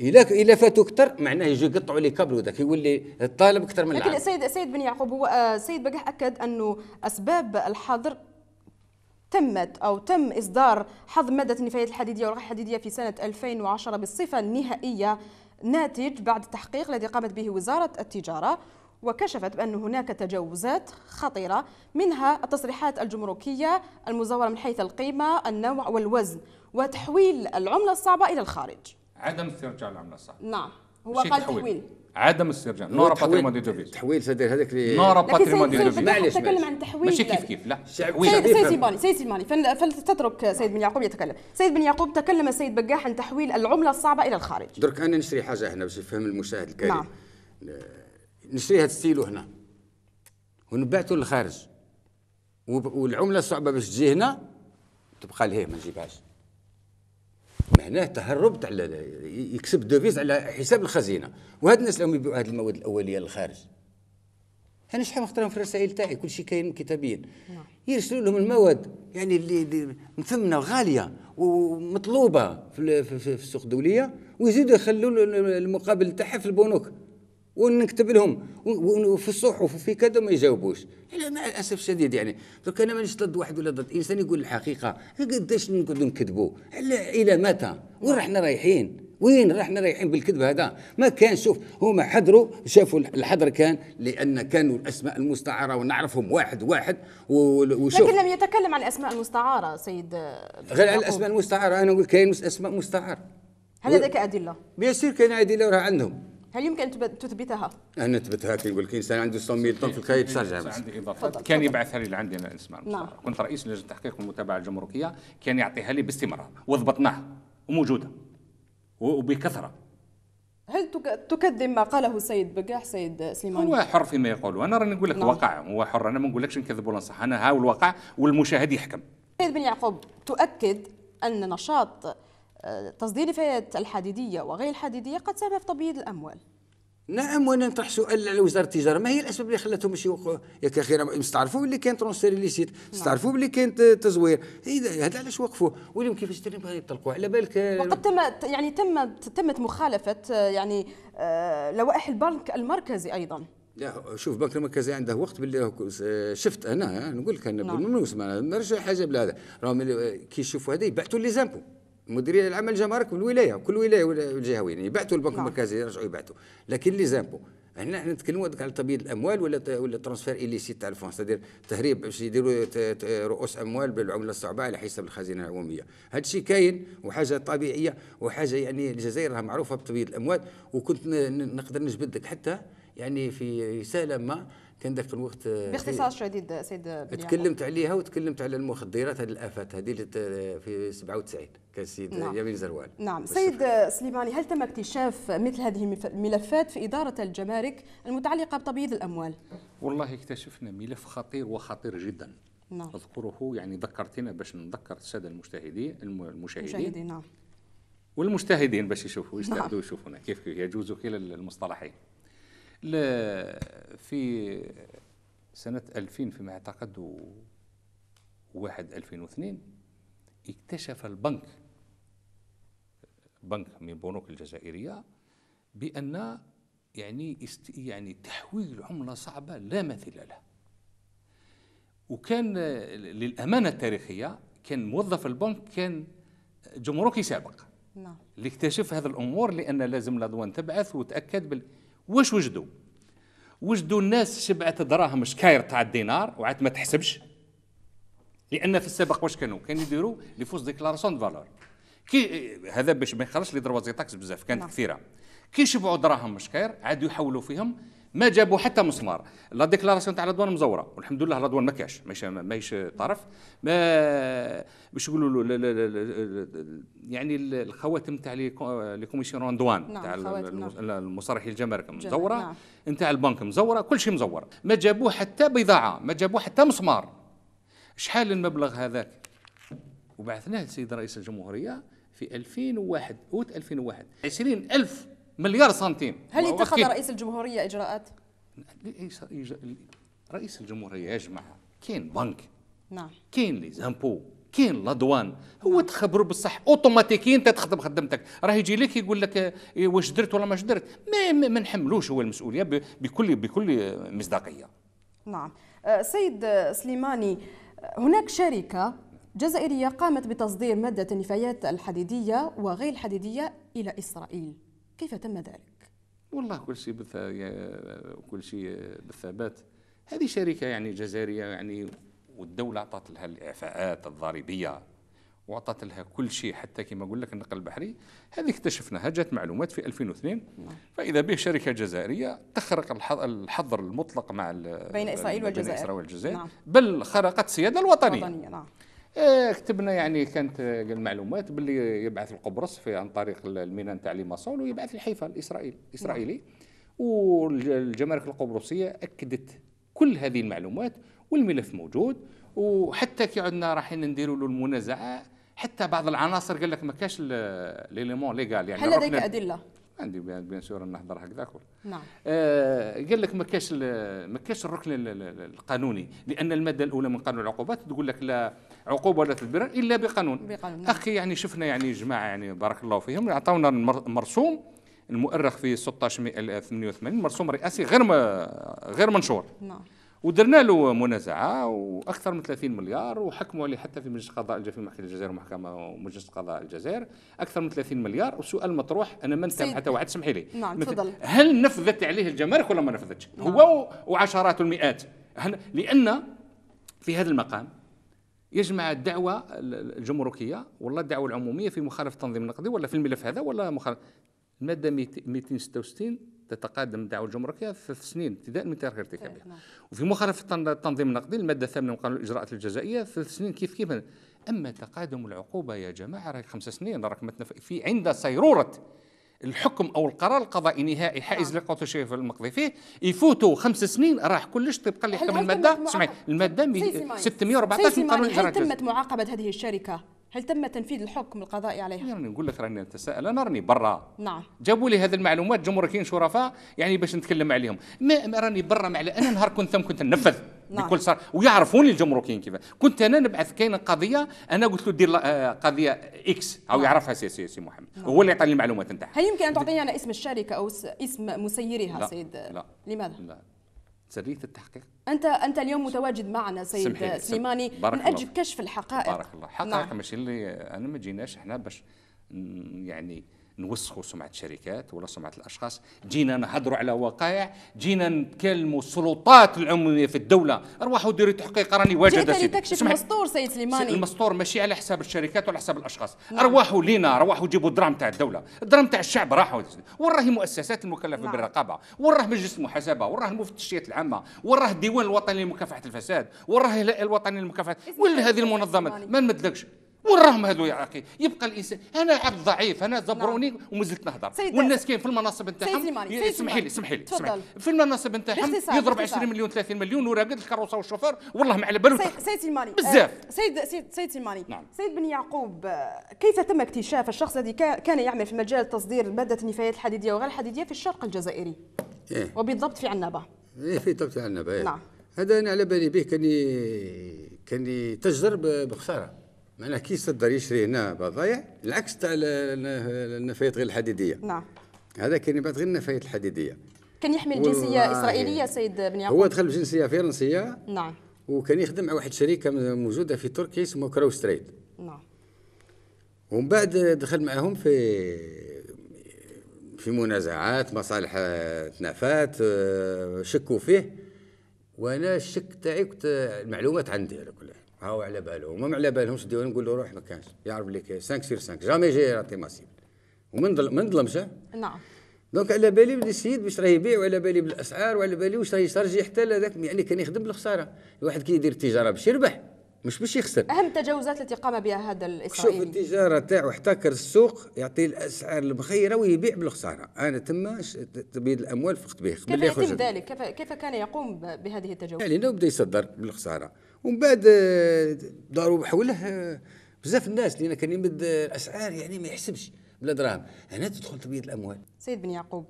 الا الا فاتوا اكثر معناه يجي يقطعوا لي كابل وذاك يولي الطالب اكثر من لكن العام. السيد السيد بن يعقوب هو السيد آه، بقح اكد انه اسباب الحظر تمت أو تم إصدار حظ مادة النفايات الحديدية والغاية الحديدية في سنة 2010 بالصفة النهائية ناتج بعد التحقيق الذي قامت به وزارة التجارة وكشفت بأن هناك تجاوزات خطيرة منها التصريحات الجمركية المزورة من حيث القيمة النوع والوزن وتحويل العملة الصعبة إلى الخارج عدم استرجاع العمله الصح نعم هو قال تحويل عدم استرجاع نورا باتريمون دي دوفيز تحويل سدير هذاك اللي نورا باتريمون دي دوفيز معليش نتكلم عن تحويل ماشي كيف كيف لا تحويل سيد سيد سيباني سيد سيباني فلتترك سيد بن يعقوب يتكلم سيد بن يعقوب تكلم السيد بقاح عن تحويل العمله الصعبه الى الخارج درك انا نشري حاجه هنا باش يفهم المشاهد الكريم نعم نشري هذا السيلو هنا ونبعته للخارج والعمله الصعبه باش تجي هنا تبقى لهيه ما نجيبهاش معناه تهرب تاع يكسب دوفيز على حساب الخزينه وهاد الناس اللي يبيعوا هاد المواد الاوليه للخارج انا شحال مختارهم في الرسائل تاعي كل شيء كاين كتابيا نعم. يرسلوا لهم المواد يعني اللي مثمنه غاليه ومطلوبه في, في, في السوق الدوليه ويزيدوا يخلوا المقابل تاعها في البنوك ونكتب لهم وفي الصحف وفي كذا ما يجاوبوش على مع الاسف الشديد يعني درك انا مانيش ضد واحد ولا ضد انسان يقول الحقيقه قداش نقعدوا نكذبوا على الى متى وين راحنا رايحين وين راحنا رايحين بالكذب هذا ما كان شوف هما حضروا شافوا الحضر كان لان كانوا الاسماء المستعاره ونعرفهم واحد واحد وشوف لكن لم يتكلم عن الاسماء المستعاره سيد غير عن الاسماء المستعاره انا نقول كاين اسماء مستعاره هل لديك ادله؟ بيسير كاين ادله وراها عندهم هل يمكن ان تثبتها؟ أنا نثبتها كي نقول لك إنسان عنده 600 طن في الخيط سرجع بس عندي إضافات كان يبعثها لي لعندي أنا اسمع نعم. كنت رئيس لجنة التحقيق والمتابعة الجمركية كان يعطيها لي باستمرار وضبطناها وموجودة وبكثرة هل تكذب ما قاله السيد بقاح سيد سليماني؟ هو حر فيما يقول انا راني نقول لك نعم. واقع هو حر انا ما نقولكش نكذب ولا نصح انا ها الواقع والمشاهد يحكم سيد بن يعقوب تؤكد ان نشاط تصدير الفئات الحديدية وغير الحديدية قد ساهم في تبييض الأموال نعم وانا نطرح سؤال على وزاره التجاره ما هي الاسباب اللي خلاتهم مش يوقعوا ياك اخي استعرفوا باللي ترونسيري ترونسير ليسيت استعرفوا نعم. باللي كانت تزوير هذا علاش وقفوه واليوم كيفاش ترين يطلقوا على بالك وقد تم يعني تم تمت مخالفه يعني آه، لوائح البنك المركزي ايضا لا شوف البنك المركزي عنده وقت باللي شفت انا نقول لك انا نعم. ما نرجع حاجه بلا هذا راهم كي يشوفوا هذا يبعثوا لي زامبو مديريه العمل جمارك بالولايه الولايه كل ولايه والجهويه يعني يبعثوا البنك نعم. المركزي يرجعوا يبعثوا لكن لي زامبو هنا احنا نتكلموا على تبييض الاموال ولا ولا ترانسفير اليسيت تاع الفونس تدير تهريب باش يديروا رؤوس اموال بالعمله الصعبه على حساب الخزينه العموميه هذا الشيء كاين وحاجه طبيعيه وحاجه يعني الجزائر راها معروفه بتبييض الاموال وكنت نقدر نجبد لك حتى يعني في رساله ما كان ذاك الوقت آه، باختصار شديد سيد تكلمت عليها وتكلمت على المخدرات هذه الافات هذه اللي في 97 كان السيد نعم. يمين زروال نعم سيد سليماني هل تم اكتشاف مثل هذه الملفات في اداره الجمارك المتعلقه بتبييض الاموال؟ والله اكتشفنا ملف خطير وخطير جدا نعم اذكره يعني ذكرتنا باش نذكر الساده المشاهدين المشاهدين المشاهدين نعم والمجتهدين باش يشوفوا نعم. يستعدوا يشوفونا كيف كيف يجوز كلا المصطلحين لا في سنة 2000 فيما أعتقد واحد 2002 اكتشف البنك بنك من بنوك الجزائرية بأن يعني است يعني تحويل عملة صعبة لا مثيل لها وكان للأمانة التاريخية كان موظف البنك كان جمركي سابق نعم اللي اكتشف هذه الأمور لأن لازم الأدوان تبعث وتأكد بال واش وجدوا وجدوا الناس شبعت دراهم شكاير تاع الدينار وعاد ما تحسبش لان في السابق واش كانوا كانوا يديروا لي فوس ديكلاراسيون دو فالور كي هذا باش ما يخرجش لي دروازي تاكس بزاف كانت نعم. كثيره كي شبعوا دراهم شكاير عادوا يحولوا فيهم ما جابوا حتى مسمار لا ديكلاراسيون تاع رضوان مزوره والحمد لله رضوان ما كاش ماهيش ماهيش طرف ما باش له يعني الخواتم تاع لي كوميسيون دوان نعم تاع نعم. المصرحي الجمارك مزوره نعم. نتاع البنك مزوره كل شيء مزور ما جابوه حتى بضاعه ما جابوه حتى مسمار شحال المبلغ هذاك وبعثناه للسيد رئيس الجمهوريه في 2001 اوت 2001 20000 مليار سنتيم هل اتخذ رئيس الجمهوريه اجراءات؟ إيه، رئيس الجمهوريه يا جماعه كاين بنك نعم كاين لي زامبو كاين لادوان هو تخبره بالصح اوتوماتيكيا انت تخدم خدمتك راه يجي لك يقول لك إيه، واش درت ولا ما درت ما, ما نحملوش هو المسؤوليه بكل بكل مصداقيه نعم أه، سيد سليماني هناك شركه جزائريه قامت بتصدير ماده النفايات الحديديه وغير الحديديه الى اسرائيل كيف تم ذلك؟ والله كل شيء كل شيء بالثبات هذه شركة يعني جزائرية يعني والدولة أعطت لها الإعفاءات الضريبية وأعطت لها كل شيء حتى كما اقول لك النقل البحري هذه اكتشفناها جات معلومات في 2002 نعم. فاذا به شركه جزائريه تخرق الحظر المطلق مع بين اسرائيل والجزائر, بين إسرائيل والجزائر نعم. بل خرقت السياده الوطنيه, الوطنية نعم. إيه، كتبنا يعني كانت المعلومات باللي يبعث لقبرص في عن طريق الميناء تاع ليماسول ويبعث لحيفا الاسرائيلي الاسرائيلي نعم. والجمارك القبرصيه اكدت كل هذه المعلومات والملف موجود وحتى كي عدنا رايحين نديروا له المنازعه حتى بعض العناصر قال لك ما كاش ليليمون ليغال يعني هل لديك ادله؟ عندي بيان سور نحضر هكذا نعم آه، قال لك ما كاش ما كاش الركن القانوني لان الماده الاولى من قانون العقوبات تقول لك لا عقوبه ولا تدبيرا الا بقانون, بقانون. نعم. اخي يعني شفنا يعني جماعه يعني بارك الله فيهم عطاونا مرسوم المؤرخ في 1688 مرسوم رئاسي غير غير منشور نعم ودرنا له منازعه واكثر من 30 مليار وحكموا عليه حتى في مجلس قضاء الجزائر في محكمه الجزائر ومحكمه مجلس قضاء الجزائر اكثر من 30 مليار والسؤال مطروح انا ما نتهم حتى واحد سمحي لي نعم تفضل هل نفذت عليه الجمارك ولا ما نفذتش؟ نعم. هو وعشرات المئات لان في هذا المقام يجمع الدعوه الجمركيه ولا الدعوه العموميه في مخالفه التنظيم النقدي ولا في الملف هذا ولا مخالفه الماده 266 تتقادم الدعوه الجمركيه ثلاث سنين ابتداء من تاريخ ارتكابها طيب، نعم. وفي مخالفه التنظيم النقدي الماده الثامنه من قانون الاجراءات الجزائيه ثلاث سنين كيف كيف اما تقادم العقوبه يا جماعه راهي خمس سنين راك في عند صيروره الحكم او القرار القضائي نهائي حائز اللي قلت في المقضي فيه يفوتوا خمس سنين راح كلش طبقا لحكم الماده سمعي الماده 614 من قانون هل تمت معاقبه هذه الشركه؟ هل تم تنفيذ الحكم القضائي عليها؟ يعني نقول لك راني نتساءل انا راني برا نعم جابوا لي هذه المعلومات جمهوركين شرفاء يعني باش نتكلم عليهم ما راني برا مع انا نهار كنت كنت ننفذ نعم. بكل صراحه ويعرفوني الجمركيين كيف كنت انا نبعث كاين قضيه انا قلت له دير آه، قضيه اكس او نعم. يعرفها سي سي, سي محمد نعم. هو اللي عطاني المعلومات نتاعها هل يمكن ان تعطيني انا اسم الشركه او اسم مسيرها لا. سيد لا. لماذا لا. سريه التحقيق انت انت اليوم متواجد معنا سيد سليماني من اجل كشف الحقائق بارك الله حقائق نعم. ماشي اللي انا ما جيناش احنا باش يعني نوسخوا سمعه الشركات ولا سمعه الاشخاص جينا نهضروا على وقائع جينا نتكلموا السلطات العموميه في الدوله ارواحوا ديروا تحقيق راني واجد سيدي تكشف المسطور سيد سليماني المسطور ماشي على حساب الشركات وعلى حساب الاشخاص نعم. ارواحوا لينا ارواحوا جيبوا الدرام تاع الدوله الدرام تاع الشعب راحوا وراه مؤسسات المؤسسات المكلفه نعم. بالرقابه وراه مجلس المحاسبه وراه المفتشيات العامه وراه الديوان الوطني لمكافحه الفساد وراه الوطني لمكافحه وين هذه المنظمات ما نمدلكش وين راهم هذو يا اخي يبقى الانسان انا عبد ضعيف انا نعم. زبروني نعم. ومازلت نهضر والناس كاين في المناصب نتاعهم اسمحي لي اسمحي لي في المناصب نتاعهم يضرب 20 مليون 30 مليون وراقد الكروسه والشوفير والله ما على بالو سيد سيماني آه، بزاف سيد سيد سيد سيماني نعم. سيد بن يعقوب آه، كيف تم اكتشاف الشخص الذي كان يعمل في مجال تصدير ماده النفايات الحديديه وغير الحديديه في الشرق الجزائري إيه؟ وبالضبط في عنابه ايه في بالضبط عنابه إيه؟ نعم هذا انا على بالي به كان كان يتجر بخساره معناها كي يصدر يشري هنا بضايع العكس تاع النفايات غير الحديديه نعم هذا كان يبعث غير النفايات الحديديه كان يحمل جنسيه اسرائيليه سيد بن يعقوب هو دخل بجنسيه فرنسيه نعم وكان يخدم مع واحد شركه موجوده في تركيا اسمها كروس تريد نعم ومن بعد دخل معهم في في منازعات مصالح آه، تنافات آه، شكوا فيه وانا الشك تاعي كنت المعلومات عندي على كل هاو على بالهم هم على بالهمش ديوان نقول له روح ما كانش يعرف كاين 5 سير 5 جامي جاي راتي ماسيب ومن ظلم من ظلمش نعم دونك على بالي بدي السيد باش راه يبيع وعلى بالي بالاسعار وعلى بالي واش راه يشترجي حتى لذاك يعني كان يخدم بالخساره الواحد كي يدير التجاره باش يربح مش باش يخسر اهم التجاوزات التي قام بها هذا الاسرائيلي شوف التجاره تاعو احتكر السوق يعطي الاسعار المخيره ويبيع بالخساره انا تما تبيد الاموال فقت به كيف يتم ذلك كيف كيف كان يقوم بهذه التجاوزات يعني بدا يصدر بالخساره ومن بعد آه، داروا حوله آه، بزاف الناس لان كان يمد آه، الاسعار يعني ما يحسبش بلا دراهم هنا تدخل تبييض الاموال سيد بن يعقوب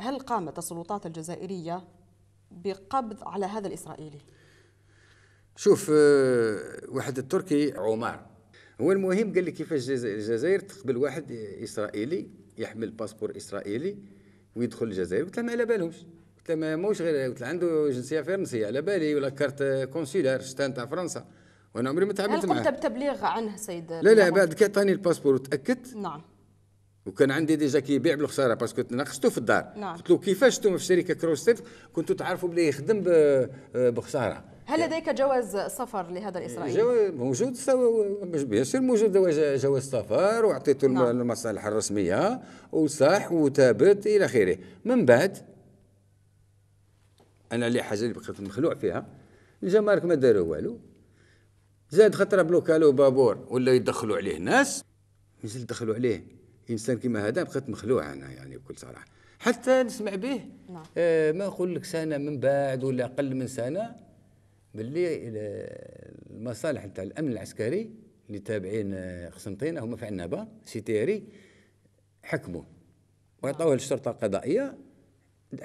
هل قامت السلطات الجزائريه بقبض على هذا الاسرائيلي شوف واحد التركي عمر هو المهم قال لي كيفاش الجزائر تقبل واحد اسرائيلي يحمل باسبور اسرائيلي ويدخل الجزائر قلت له ما على بالهمش قلت له موش غير قلت له عنده جنسيه فرنسيه على بالي ولا كارت كونسيلار شتا نتاع فرنسا وانا عمري ما تعاملت معاه قمت بتبليغ عنه سيد لا لا بعد كي عطاني الباسبور وتاكدت نعم وكان عندي ديجا كيبيع بالخساره باسكو ناقشته في الدار نعم. قلت له كيفاش انتم في شركه كروستيف كنتوا تعرفوا بلي يخدم بخساره هل لديك جواز سفر لهذا الاسرائيلي؟ جواز موجود بيسير موجود جواز سفر واعطيته نعم. المصالح الرسميه وصح وثابت الى اخره من بعد انا اللي حاجه اللي بقيت مخلوع فيها الجمارك ما داروا والو زاد خطره بلوكالو بابور ولا يدخلوا عليه ناس ينزل دخلوا عليه انسان كيما هذا بقيت مخلوع انا يعني بكل صراحه حتى نسمع به نعم. آه ما نقول لك سنه من بعد ولا اقل من سنه باللي المصالح تاع الامن العسكري اللي تابعين قسنطينه آه، هما في عنابه سيتيري حكموا وعطاوه للشرطه القضائيه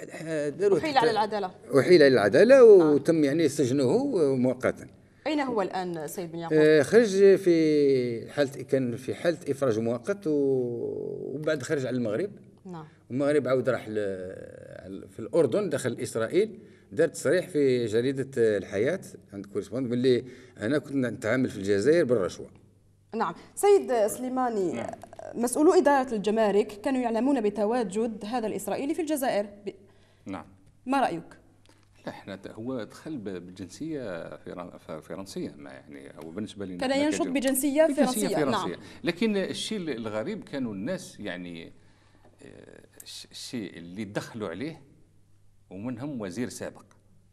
آه، أحيل على العدالة أحيل على العدالة نعم. وتم يعني سجنه مؤقتا أين هو الآن سيد بن يعقوب؟ آه، خرج في حالة كان في حالة إفراج مؤقت وبعد خرج على المغرب نعم المغرب عاود راح في الأردن دخل إسرائيل دار تصريح في جريدة الحياة عند كورسبوند باللي أنا كنت نتعامل في الجزائر بالرشوة نعم سيد سليماني نعم. مسؤولو إدارة الجمارك كانوا يعلمون بتواجد هذا الإسرائيلي في الجزائر ب... نعم ما رأيك؟ لا احنا هو دخل بجنسية فرنسيه ما يعني هو بالنسبه لنا كان ينشط بجنسيه فرنسيه, بجنسية فرنسية. نعم. لكن الشيء الغريب كانوا الناس يعني آه، الشيء اللي دخلوا عليه ومنهم وزير سابق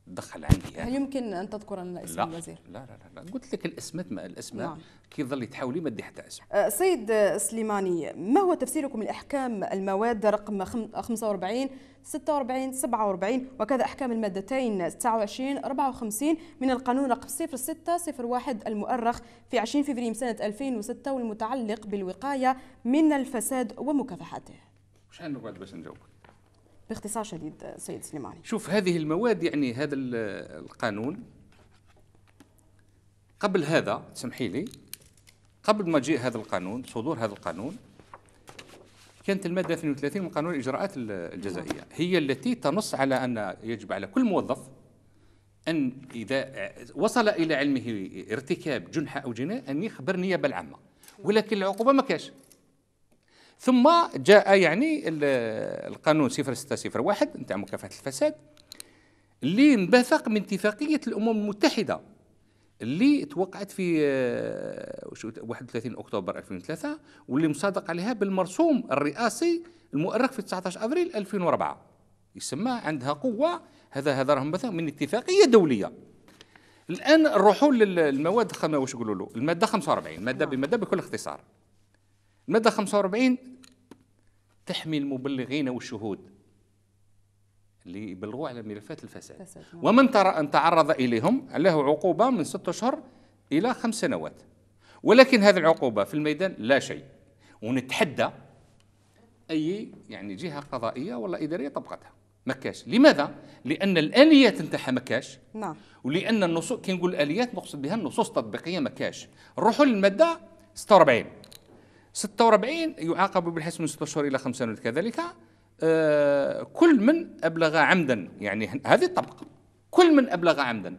دخل عندي يعني. هل يمكن ان تذكر لنا اسم لا الوزير؟ لا لا لا, لا. قلت لك الاسماء ما الاسماء نعم. كي ظلي تحاولي ما حتى اسم أه، سيد سليماني ما هو تفسيركم لاحكام المواد رقم 45 46 47 وكذا احكام المادتين 29 54 من القانون رقم 0601 المؤرخ في 20 فبراير سنه 2006 والمتعلق بالوقايه من الفساد ومكافحته. شحال نقعد باش نجاوبك؟ باختصار شديد سيد سليماني شوف هذه المواد يعني هذا القانون قبل هذا سمحي لي قبل ما جاء هذا القانون صدور هذا القانون كانت المادة 32 من قانون الإجراءات الجزائية هي التي تنص على أن يجب على كل موظف أن إذا وصل إلى علمه ارتكاب جنحة أو جناء أن يخبر النيابة العامة ولكن العقوبة ما كاش ثم جاء يعني القانون 0601 نتاع مكافحه الفساد اللي انبثق من اتفاقيه الامم المتحده اللي توقعت في 31 آه، اكتوبر 2003 واللي مصادق عليها بالمرسوم الرئاسي المؤرخ في 19 ابريل 2004 يسمى عندها قوه هذا هذا راه مثلا من اتفاقيه دوليه الان نروحوا للمواد واش يقولوا له الماده 45 ماده نعم. بماده بكل اختصار المادة 45 تحمي المبلغين والشهود اللي يبلغوا على ملفات الفساد ومن ترى أن تعرض إليهم له عقوبة من ستة أشهر إلى خمس سنوات ولكن هذه العقوبة في الميدان لا شيء ونتحدى أي يعني جهة قضائية ولا إدارية طبقتها ما لماذا؟ لأن الآليات نتاعها ما نعم ولأن النصوص كي نقول الآليات نقصد بها النصوص التطبيقية ما روحوا نروحوا للمادة 46 46 يعاقب بالحبس من 6 اشهر الى 5 سنوات كذلك آه، كل من ابلغ عمدا يعني هذه الطبقه كل من ابلغ عمدا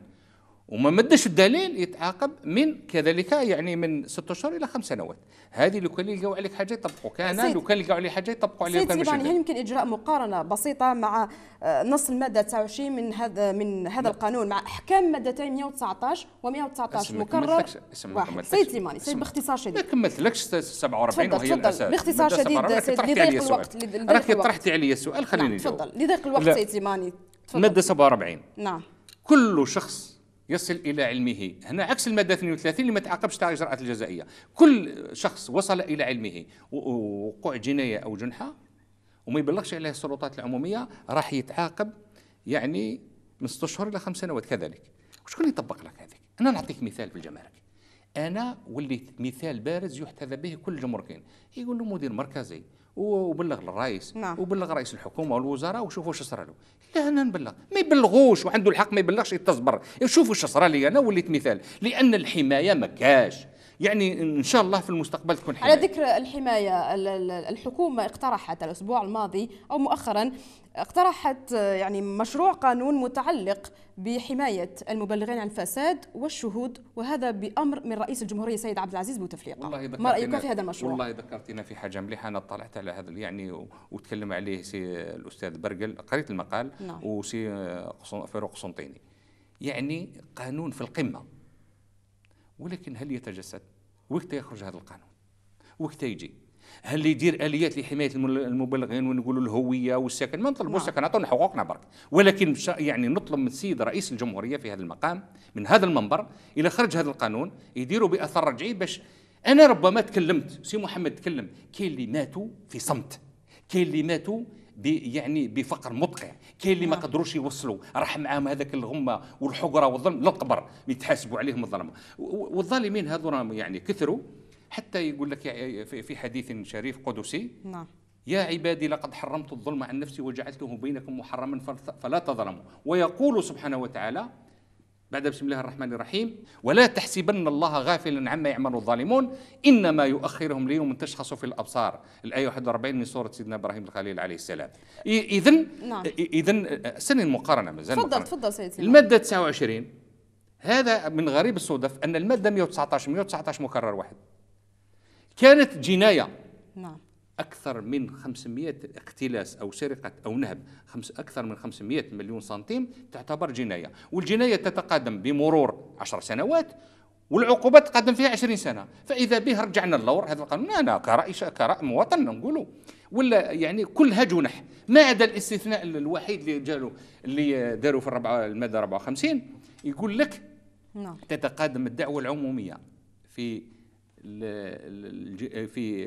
وما مدش الدليل يتعاقب من كذلك يعني من ست اشهر الى خمس سنوات هذه لو كان لقاو عليك حاجه يطبقوا كان لو كان لقاو عليه حاجه يطبقوا عليه كان يعني هل يمكن اجراء مقارنه بسيطه مع آه، نص الماده 29 من هذا من هذا القانون مع احكام مادتين 119 و119 مكرر سيد سليماني سيد باختصار شديد ما كملتلكش 47 وهي الاساس باختصار شديد سيد لضيق الوقت راك طرحتي عليا السؤال خليني تفضل لضيق الوقت سيد سليماني الماده 47 نعم كل شخص يصل إلى علمه هنا عكس المادة 32 اللي ما تعاقبش على الإجراءات الجزائية كل شخص وصل إلى علمه وقوع جناية أو جنحة وما يبلغش عليه السلطات العمومية راح يتعاقب يعني من 6 أشهر إلى 5 سنوات كذلك وشكون يطبق لك هذيك أنا نعطيك مثال في الجمارك أنا وليت مثال بارز يحتذى به كل الجمركين يقول له مدير مركزي وبلغ للرئيس نعم. وبلغ رئيس الحكومه والوزراء وشوفوا واش صرا له لا انا نبلغ ما يبلغوش وعنده الحق ما يبلغش يتزبر شوفوا واش صرا لي انا وليت مثال لان الحمايه ما كاش يعني ان شاء الله في المستقبل تكون حماية. على ذكر الحمايه الحكومه اقترحت الاسبوع الماضي او مؤخرا اقترحت يعني مشروع قانون متعلق بحماية المبلغين عن الفساد والشهود وهذا بأمر من رئيس الجمهورية سيد عبد العزيز بوتفليقة ما رأيك في هذا المشروع؟ والله ذكرتنا في حاجة مليحة أنا طلعت على هذا يعني وتكلم عليه سي الأستاذ برقل قريت المقال نعم. وسي فاروق قسنطيني يعني قانون في القمة ولكن هل يتجسد؟ وقت يخرج هذا القانون؟ وقت يجي؟ هل يدير اليات لحمايه المبلغين ونقولوا الهويه والسكن ما نطلبوا السكن نعم. اعطونا حقوقنا برك ولكن يعني نطلب من السيد رئيس الجمهوريه في هذا المقام من هذا المنبر الى خرج هذا القانون يديروا باثر رجعي باش انا ربما تكلمت سي محمد تكلم كاين اللي ماتوا في صمت كاين اللي ماتوا يعني بفقر مدقع كاين اللي ما نعم. قدروش يوصلوا راح معاهم هذاك الغمه والحقره والظلم للقبر يتحاسبوا عليهم الظلم والظالمين هذو راهم يعني كثروا حتى يقول لك في حديث شريف قدسي نعم يا عبادي لقد حرمت الظلم عن نفسي وجعلته بينكم محرما فلا تظلموا ويقول سبحانه وتعالى بعد بسم الله الرحمن الرحيم ولا تحسبن الله غافلا عما يعمل الظالمون انما يؤخرهم ليوم تشخص في الابصار الايه 41 من سوره سيدنا ابراهيم الخليل عليه السلام اذا نعم. اذا آه، سن المقارنه مازال تفضل تفضل سيدي الماده 29 هذا من غريب الصدف ان الماده 119 119 مكرر واحد كانت جناية نعم أكثر من 500 اختلاس أو سرقة أو نهب خمس أكثر من 500 مليون سنتيم تعتبر جناية والجناية تتقادم بمرور 10 سنوات والعقوبة تقدم فيها 20 سنة فإذا به رجعنا اللور هذا القانون أنا كرأي كرأي مواطن نقولوا ولا يعني كلها جنح ما عدا الاستثناء الوحيد اللي جالو اللي داروا في الربعة المادة 54 يقول لك نعم. تتقادم الدعوة العمومية في في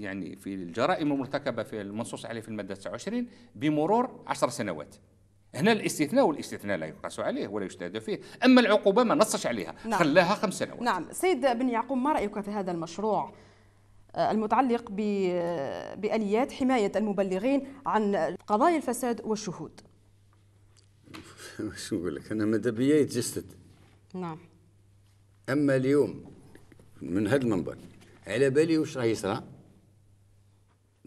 يعني في الجرائم المرتكبه في المنصوص عليه في الماده 29 بمرور 10 سنوات هنا الاستثناء والاستثناء لا يقاس عليه ولا يجتهد فيه اما العقوبه ما نصش عليها نعم. خلاها خمس سنوات نعم سيد بن يعقوب ما رايك في هذا المشروع آه، المتعلق باليات حمايه المبلغين عن قضايا الفساد والشهود شو نقول لك انا ماذا بيا يتجسد نعم اما اليوم من هذا المنبر على بالي واش راه يصرى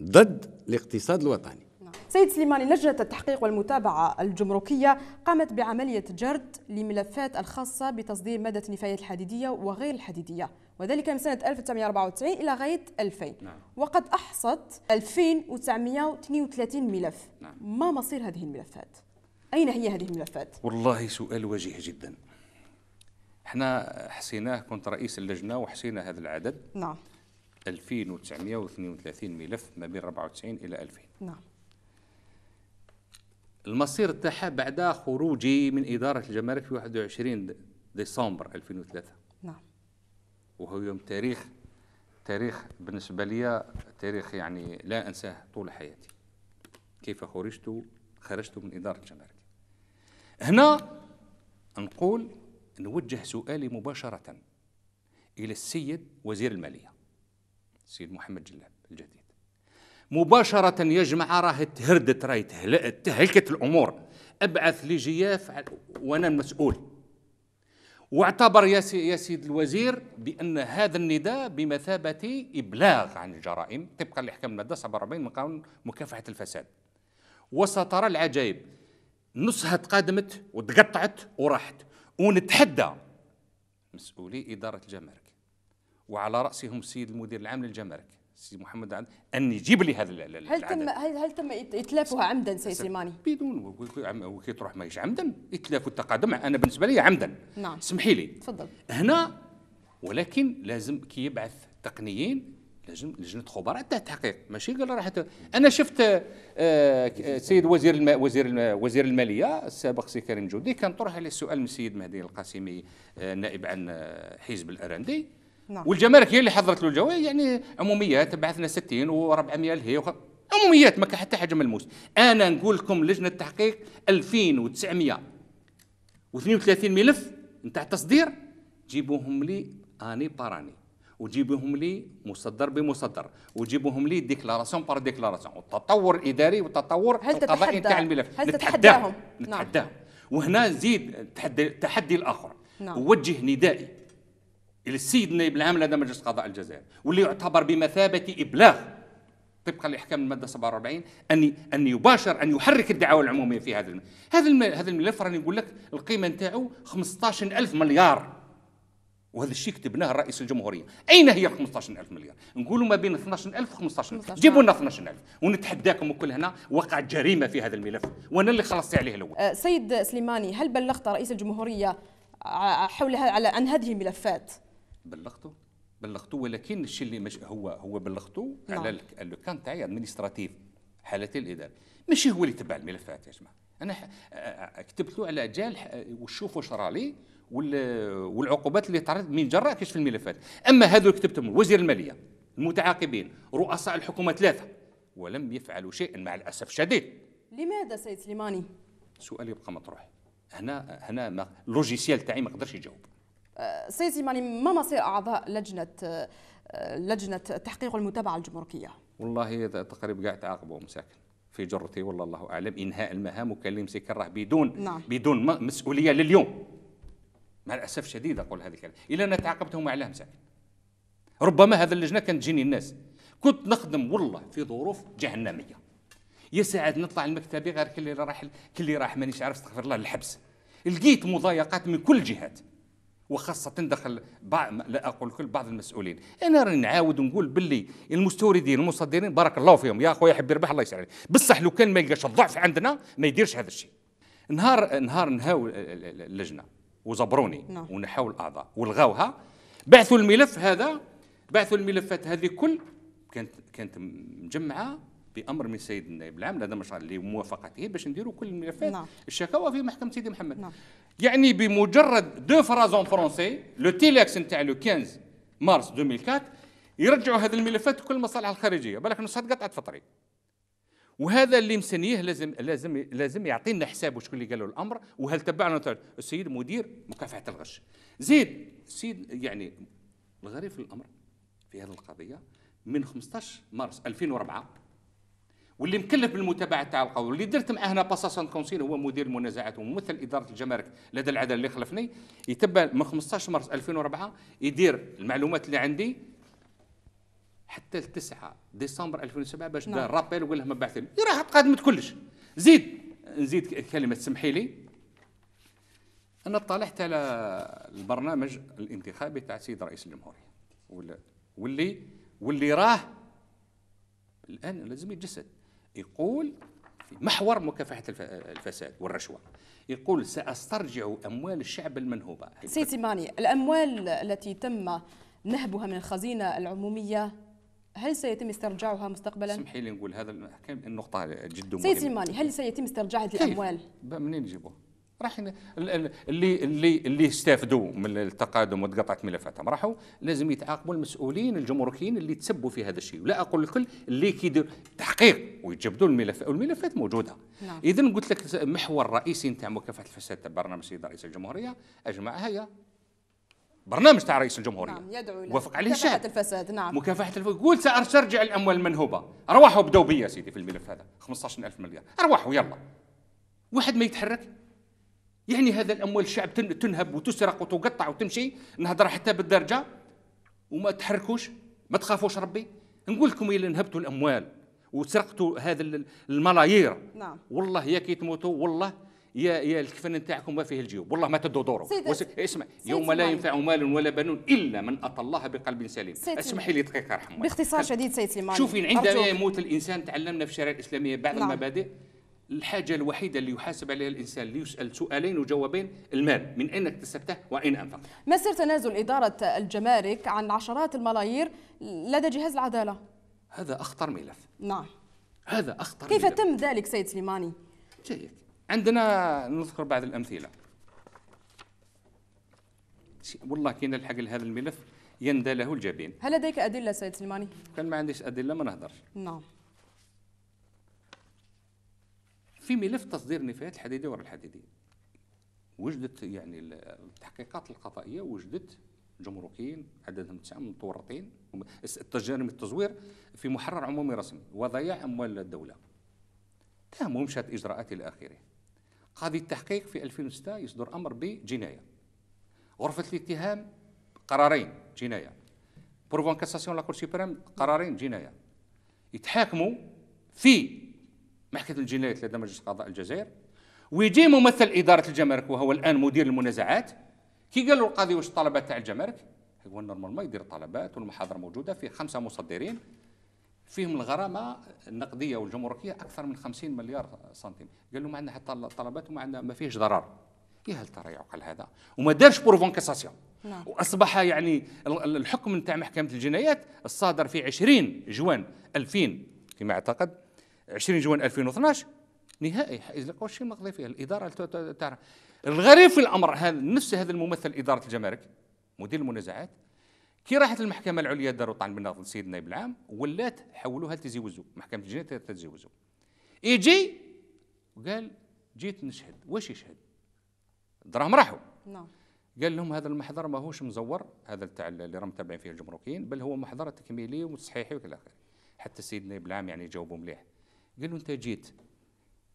ضد الاقتصاد الوطني نعم. سيد سليماني لجنة التحقيق والمتابعة الجمركية قامت بعملية جرد لملفات الخاصة بتصدير مادة النفايات الحديدية وغير الحديدية وذلك من سنة 1994 إلى غاية 2000 نعم. وقد أحصت 2932 ملف نعم. ما مصير هذه الملفات؟ أين هي هذه الملفات؟ والله سؤال وجيه جدا احنا حسيناه كنت رئيس اللجنه وحسينا هذا العدد نعم 2932 ملف ما بين 94 الى 2000 نعم المصير تاعها بعد خروجي من اداره الجمارك في 21 ديسمبر 2003 نعم وهو يوم تاريخ تاريخ بالنسبه لي تاريخ يعني لا انساه طول حياتي كيف خرجت خرجت من اداره الجمارك هنا نقول نوجه سؤالي مباشرة إلى السيد وزير المالية السيد محمد جلاب الجديد مباشرة يا جماعة راه تهردت راهي تهلكت الأمور أبعث لجياف وأنا المسؤول واعتبر يا, سي يا سيد الوزير بأن هذا النداء بمثابة إبلاغ عن الجرائم طبقا لأحكام المادة 47 من قانون مكافحة الفساد وسترى العجائب نصها تقادمت وتقطعت وراحت ونتحدى مسؤولي إدارة الجمارك وعلى رأسهم السيد المدير العام للجمارك سي محمد عبد ان يجيب لي هذا العدد. هل تم هل هل تم اتلافها عمدا سي سليماني؟ بدون وكي تروح ماهيش عمدا اتلاف التقادم انا بالنسبه لي عمدا نعم سمحي لي تفضل هنا ولكن لازم كي يبعث تقنيين لازم لجنه خبراء تاع تحقيق ماشي قال راح انا شفت السيد آه، آه، وزير الم... وزير الم... وزير الماليه السابق سي كريم جودي كان طرح عليه السؤال من السيد مهدي القاسمي آه، نائب عن حزب الارندي نعم. والجمارك هي اللي حضرت له الجواب يعني عموميات بعثنا 60 و400 هي وخ... عموميات ما كان حتى حاجه ملموس انا نقول لكم لجنه التحقيق 2932 ملف نتاع تصدير جيبوهم لي اني باراني وجيبهم لي مصدر بمصدر وجيبهم لي ديكلاراسيون بار ديكلاراسيون والتطور الاداري والتطور هل القضائي تاع الملف هل تتحداهم نتحداهم نعم. وهنا نزيد التحدي, الاخر نعم. وجه ندائي الى السيد نائب العام لدى مجلس قضاء الجزائر واللي يعتبر بمثابه ابلاغ طبقا لاحكام الماده 47 ان ان يباشر ان يحرك الدعاوى العموميه في هذا الملف. هذا الملف راني نقول لك القيمه نتاعو 15000 مليار وهذا الشيء كتبناه رئيس الجمهوريه اين هي ال 15000 مليار نقولوا ما بين 12000 15000 جيبوا لنا 12000 ونتحداكم وكل هنا وقعت جريمه في هذا الملف وانا اللي خلصت عليه الاول أه، سيد سليماني هل بلغت رئيس الجمهوريه حول على عن هذه الملفات بلغته بلغته ولكن الشيء اللي مش هو هو بلغته نعم. على لو كان تاعي ادمنستراتيف حالتي الاداره ماشي هو اللي تبع الملفات يا جماعه انا كتبت له على جال وشوفوا شرالي والعقوبات اللي تعرض من جراء كشف الملفات اما هذو كتبتهم وزير الماليه المتعاقبين رؤساء الحكومه ثلاثه ولم يفعلوا شيئا مع الاسف الشديد لماذا سيد سليماني سؤال يبقى مطروح هنا هنا ما اللوجيسيال تاعي ما قدرش يجاوب أه، سيد سليماني ما مصير اعضاء لجنه أه، لجنه تحقيق والمتابعه الجمركيه والله تقريبا قاعد تعاقبه مساكن في جرتي والله الله اعلم انهاء المهام وكان لمسك بدون نعم. بدون مسؤوليه لليوم مع الأسف الشديد أقول هذا الكلام إلا أنا تعاقبتهم على مساكن ربما هذا اللجنة كانت تجيني الناس كنت نخدم والله في ظروف جهنمية يا ساعات نطلع المكتبي غير كل اللي راح كل اللي راح مانيش عارف استغفر الله الحبس لقيت مضايقات من كل جهات وخاصة دخل بعض لا أقول كل بعض المسؤولين أنا راني نعاود ونقول باللي المستوردين المصدرين بارك الله فيهم يا أخويا يحب يربح الله يسعدك بصح لو كان ما يلقاش الضعف عندنا ما يديرش هذا الشيء نهار نهار نهاو اللجنة وزبروني نعم. ونحاو الاعضاء ولغاوها بعثوا الملف هذا بعثوا الملفات هذه كل كانت كانت مجمعه بامر من السيد النائب العام لدى مشروع موافقته باش نديروا كل الملفات نعم. الشكاوى في محكمه سيدي محمد نعم. يعني بمجرد دو فرازون فرونسي لو تيليكس نتاع لو 15 مارس 2004 يرجعوا هذه الملفات كل المصالح الخارجيه بالك نص قطعت فطري وهذا اللي مسنيه لازم لازم لازم يعطينا حساب وشكون اللي قال له الامر وهل تبعنا السيد مدير مكافحه الغش زيد السيد يعني الغريب في الامر في هذه القضيه من 15 مارس 2004 واللي مكلف بالمتابعه تاع القول اللي درت معاه هنا باساسون كونسيل هو مدير المنازعات وممثل اداره الجمارك لدى العدل اللي خلفني يتبع من 15 مارس 2004 يدير المعلومات اللي عندي حتى ل 9 ديسمبر 2007 باش دار نعم. رابيل وقال لهم ما لي راه قادمه كلش زيد نزيد كلمه تسمحي لي انا طالعت على البرنامج الانتخابي تاع السيد رئيس الجمهوريه واللي واللي راه الان لازم يتجسد يقول في محور مكافحه الفساد والرشوه يقول ساسترجع اموال الشعب المنهوبه سيد سيماني الاموال التي تم نهبها من الخزينه العموميه هل سيتم استرجاعها مستقبلا؟ سمحي لي نقول هذا النقطة جدا مهمة سيدي سليماني هل سيتم استرجاع هذه الأموال؟ منين نجيبوها؟ راح اللي اللي اللي استافدوا من التقادم وتقطعت ملفاتهم راحوا لازم يتعاقبوا المسؤولين الجمركيين اللي تسبوا في هذا الشيء ولا اقول الكل اللي كيدير تحقيق ويجبدوا الملفات والملفات موجوده نعم. اذا قلت لك محور رئيسي نتاع مكافحه الفساد تاع برنامج السيد رئيس الجمهوريه اجمعها هي برنامج تاع رئيس الجمهوريه نعم يدعو وفق عليه مكافحة مكافحه الفساد نعم مكافحه الفساد يقول سارجع الاموال المنهوبه ارواحوا بدوبية بي يا سيدي في الملف هذا 15000 مليار ارواحوا يلا واحد ما يتحرك يعني هذا الاموال الشعب تنهب وتسرق وتقطع وتمشي نهضر حتى بالدرجه وما تحركوش ما تخافوش ربي نقول لكم الا نهبتوا الاموال وسرقتوا هذا الملايير نعم والله يا كي تموتوا والله يا يا الكفن نتاعكم ما فيه الجيوب والله ما تدو دوره اسمع يوم لا ينفع مال ولا بنون الا من اتى الله بقلب سليم اسمحي لي دقيقه رحمه باختصار شديد سيد سليمان شوفي عندما يموت الانسان تعلمنا في الشريعه الاسلاميه بعض نعم. المبادئ الحاجة الوحيدة اللي يحاسب عليها الإنسان اللي يسأل سؤالين وجوابين المال من أين اكتسبته وأين أنفقت سر تنازل إدارة الجمارك عن عشرات الملايير لدى جهاز العدالة هذا أخطر ملف نعم هذا أخطر كيف ملف. تم ذلك سيد سليماني؟ جيد عندنا نذكر بعض الأمثلة والله كاين الحق لهذا الملف يندى له الجبين هل لديك أدلة سيد سليماني؟ كان ما عنديش أدلة ما نهضرش نعم في ملف تصدير النفايات الحديدية وراء الحديدية وجدت يعني التحقيقات القضائية وجدت جمركيين عددهم تسعة متورطين التجارم التزوير في محرر عمومي رسمي وضياع أموال الدولة تهمهم شات إجراءات إلى آخره قاضي التحقيق في 2006 يصدر أمر بجناية غرفة الاتهام قرارين جناية بروفون كاساسيون لا كور سوبريم قرارين جناية يتحاكموا في محكمة الجنايات لدى مجلس قضاء الجزائر ويجي ممثل إدارة الجمارك وهو الآن مدير المنازعات كي قال له القاضي واش الطلبات تاع الجمارك هو نورمالمون يدير طلبات والمحاضرة موجودة في خمسة مصدرين فيهم الغرامه النقديه والجمركيه اكثر من 50 مليار سنتيم قال له ما عندنا حتى طلبات وما عندنا ما فيهش ضرر يا إيه هل ترى يعقل هذا وما دارش بروفون كاساسيون نعم. واصبح يعني الحكم نتاع محكمه الجنايات الصادر في 20 جوان 2000 فيما اعتقد 20 جوان 2012 نهائي حيز القوشين نقضي فيها الاداره تاع الغريب في الامر هذا نفس هذا الممثل اداره الجمارك مدير المنازعات كي راحت المحكمه العليا داروا طعن بالناظر السيد النائب العام ولات حولوها لتزيوزو محكمه الجنايه تزيوزو يجي وقال جيت نشهد واش يشهد دراهم راحوا نعم قال لهم هذا المحضر ماهوش مزور هذا تاع اللي راهم متابعين فيه الجمركيين بل هو محضر تكميلي وتصحيحي وكذا حتى السيد النائب العام يعني جاوبوا مليح قال له انت جيت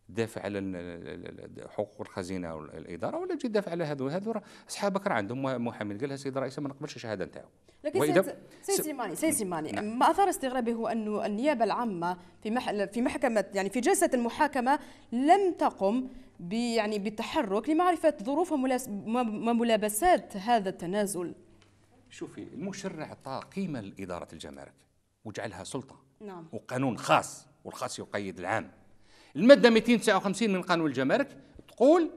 دافع على حقوق الخزينه والاداره ولا تجي دافع على هذو هذو اصحابك راه عندهم محامين قال لها السيد الرئيس ما نقبلش الشهاده نتاعو لكن سيد سيماني سيد سيماني نعم. ما اثار استغرابي هو انه النيابه العامه في في محكمه يعني في جلسه المحاكمه لم تقم يعني بالتحرك لمعرفه ظروف وملابسات هذا التنازل شوفي المشرع اعطى قيمه لاداره الجمارك وجعلها سلطه نعم وقانون خاص والخاص يقيد العام الماده 259 من قانون الجمارك تقول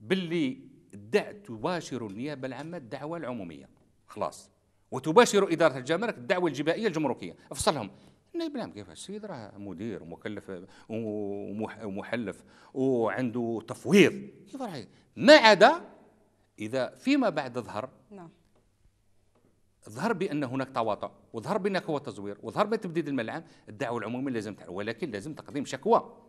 باللي الدع تباشر النيابه العامه الدعوه العموميه خلاص وتباشر اداره الجمارك الدعوه الجبائيه الجمركيه افصلهم النائب العام كيف السيد راه مدير ومكلف ومحلف وعنده تفويض كيف راه ما عدا اذا فيما بعد ظهر نعم ظهر بان هناك تواطؤ وظهر بان هو تزوير وظهر بتبديد الملعب الدعوه العموميه لازم ولكن لازم تقديم شكوى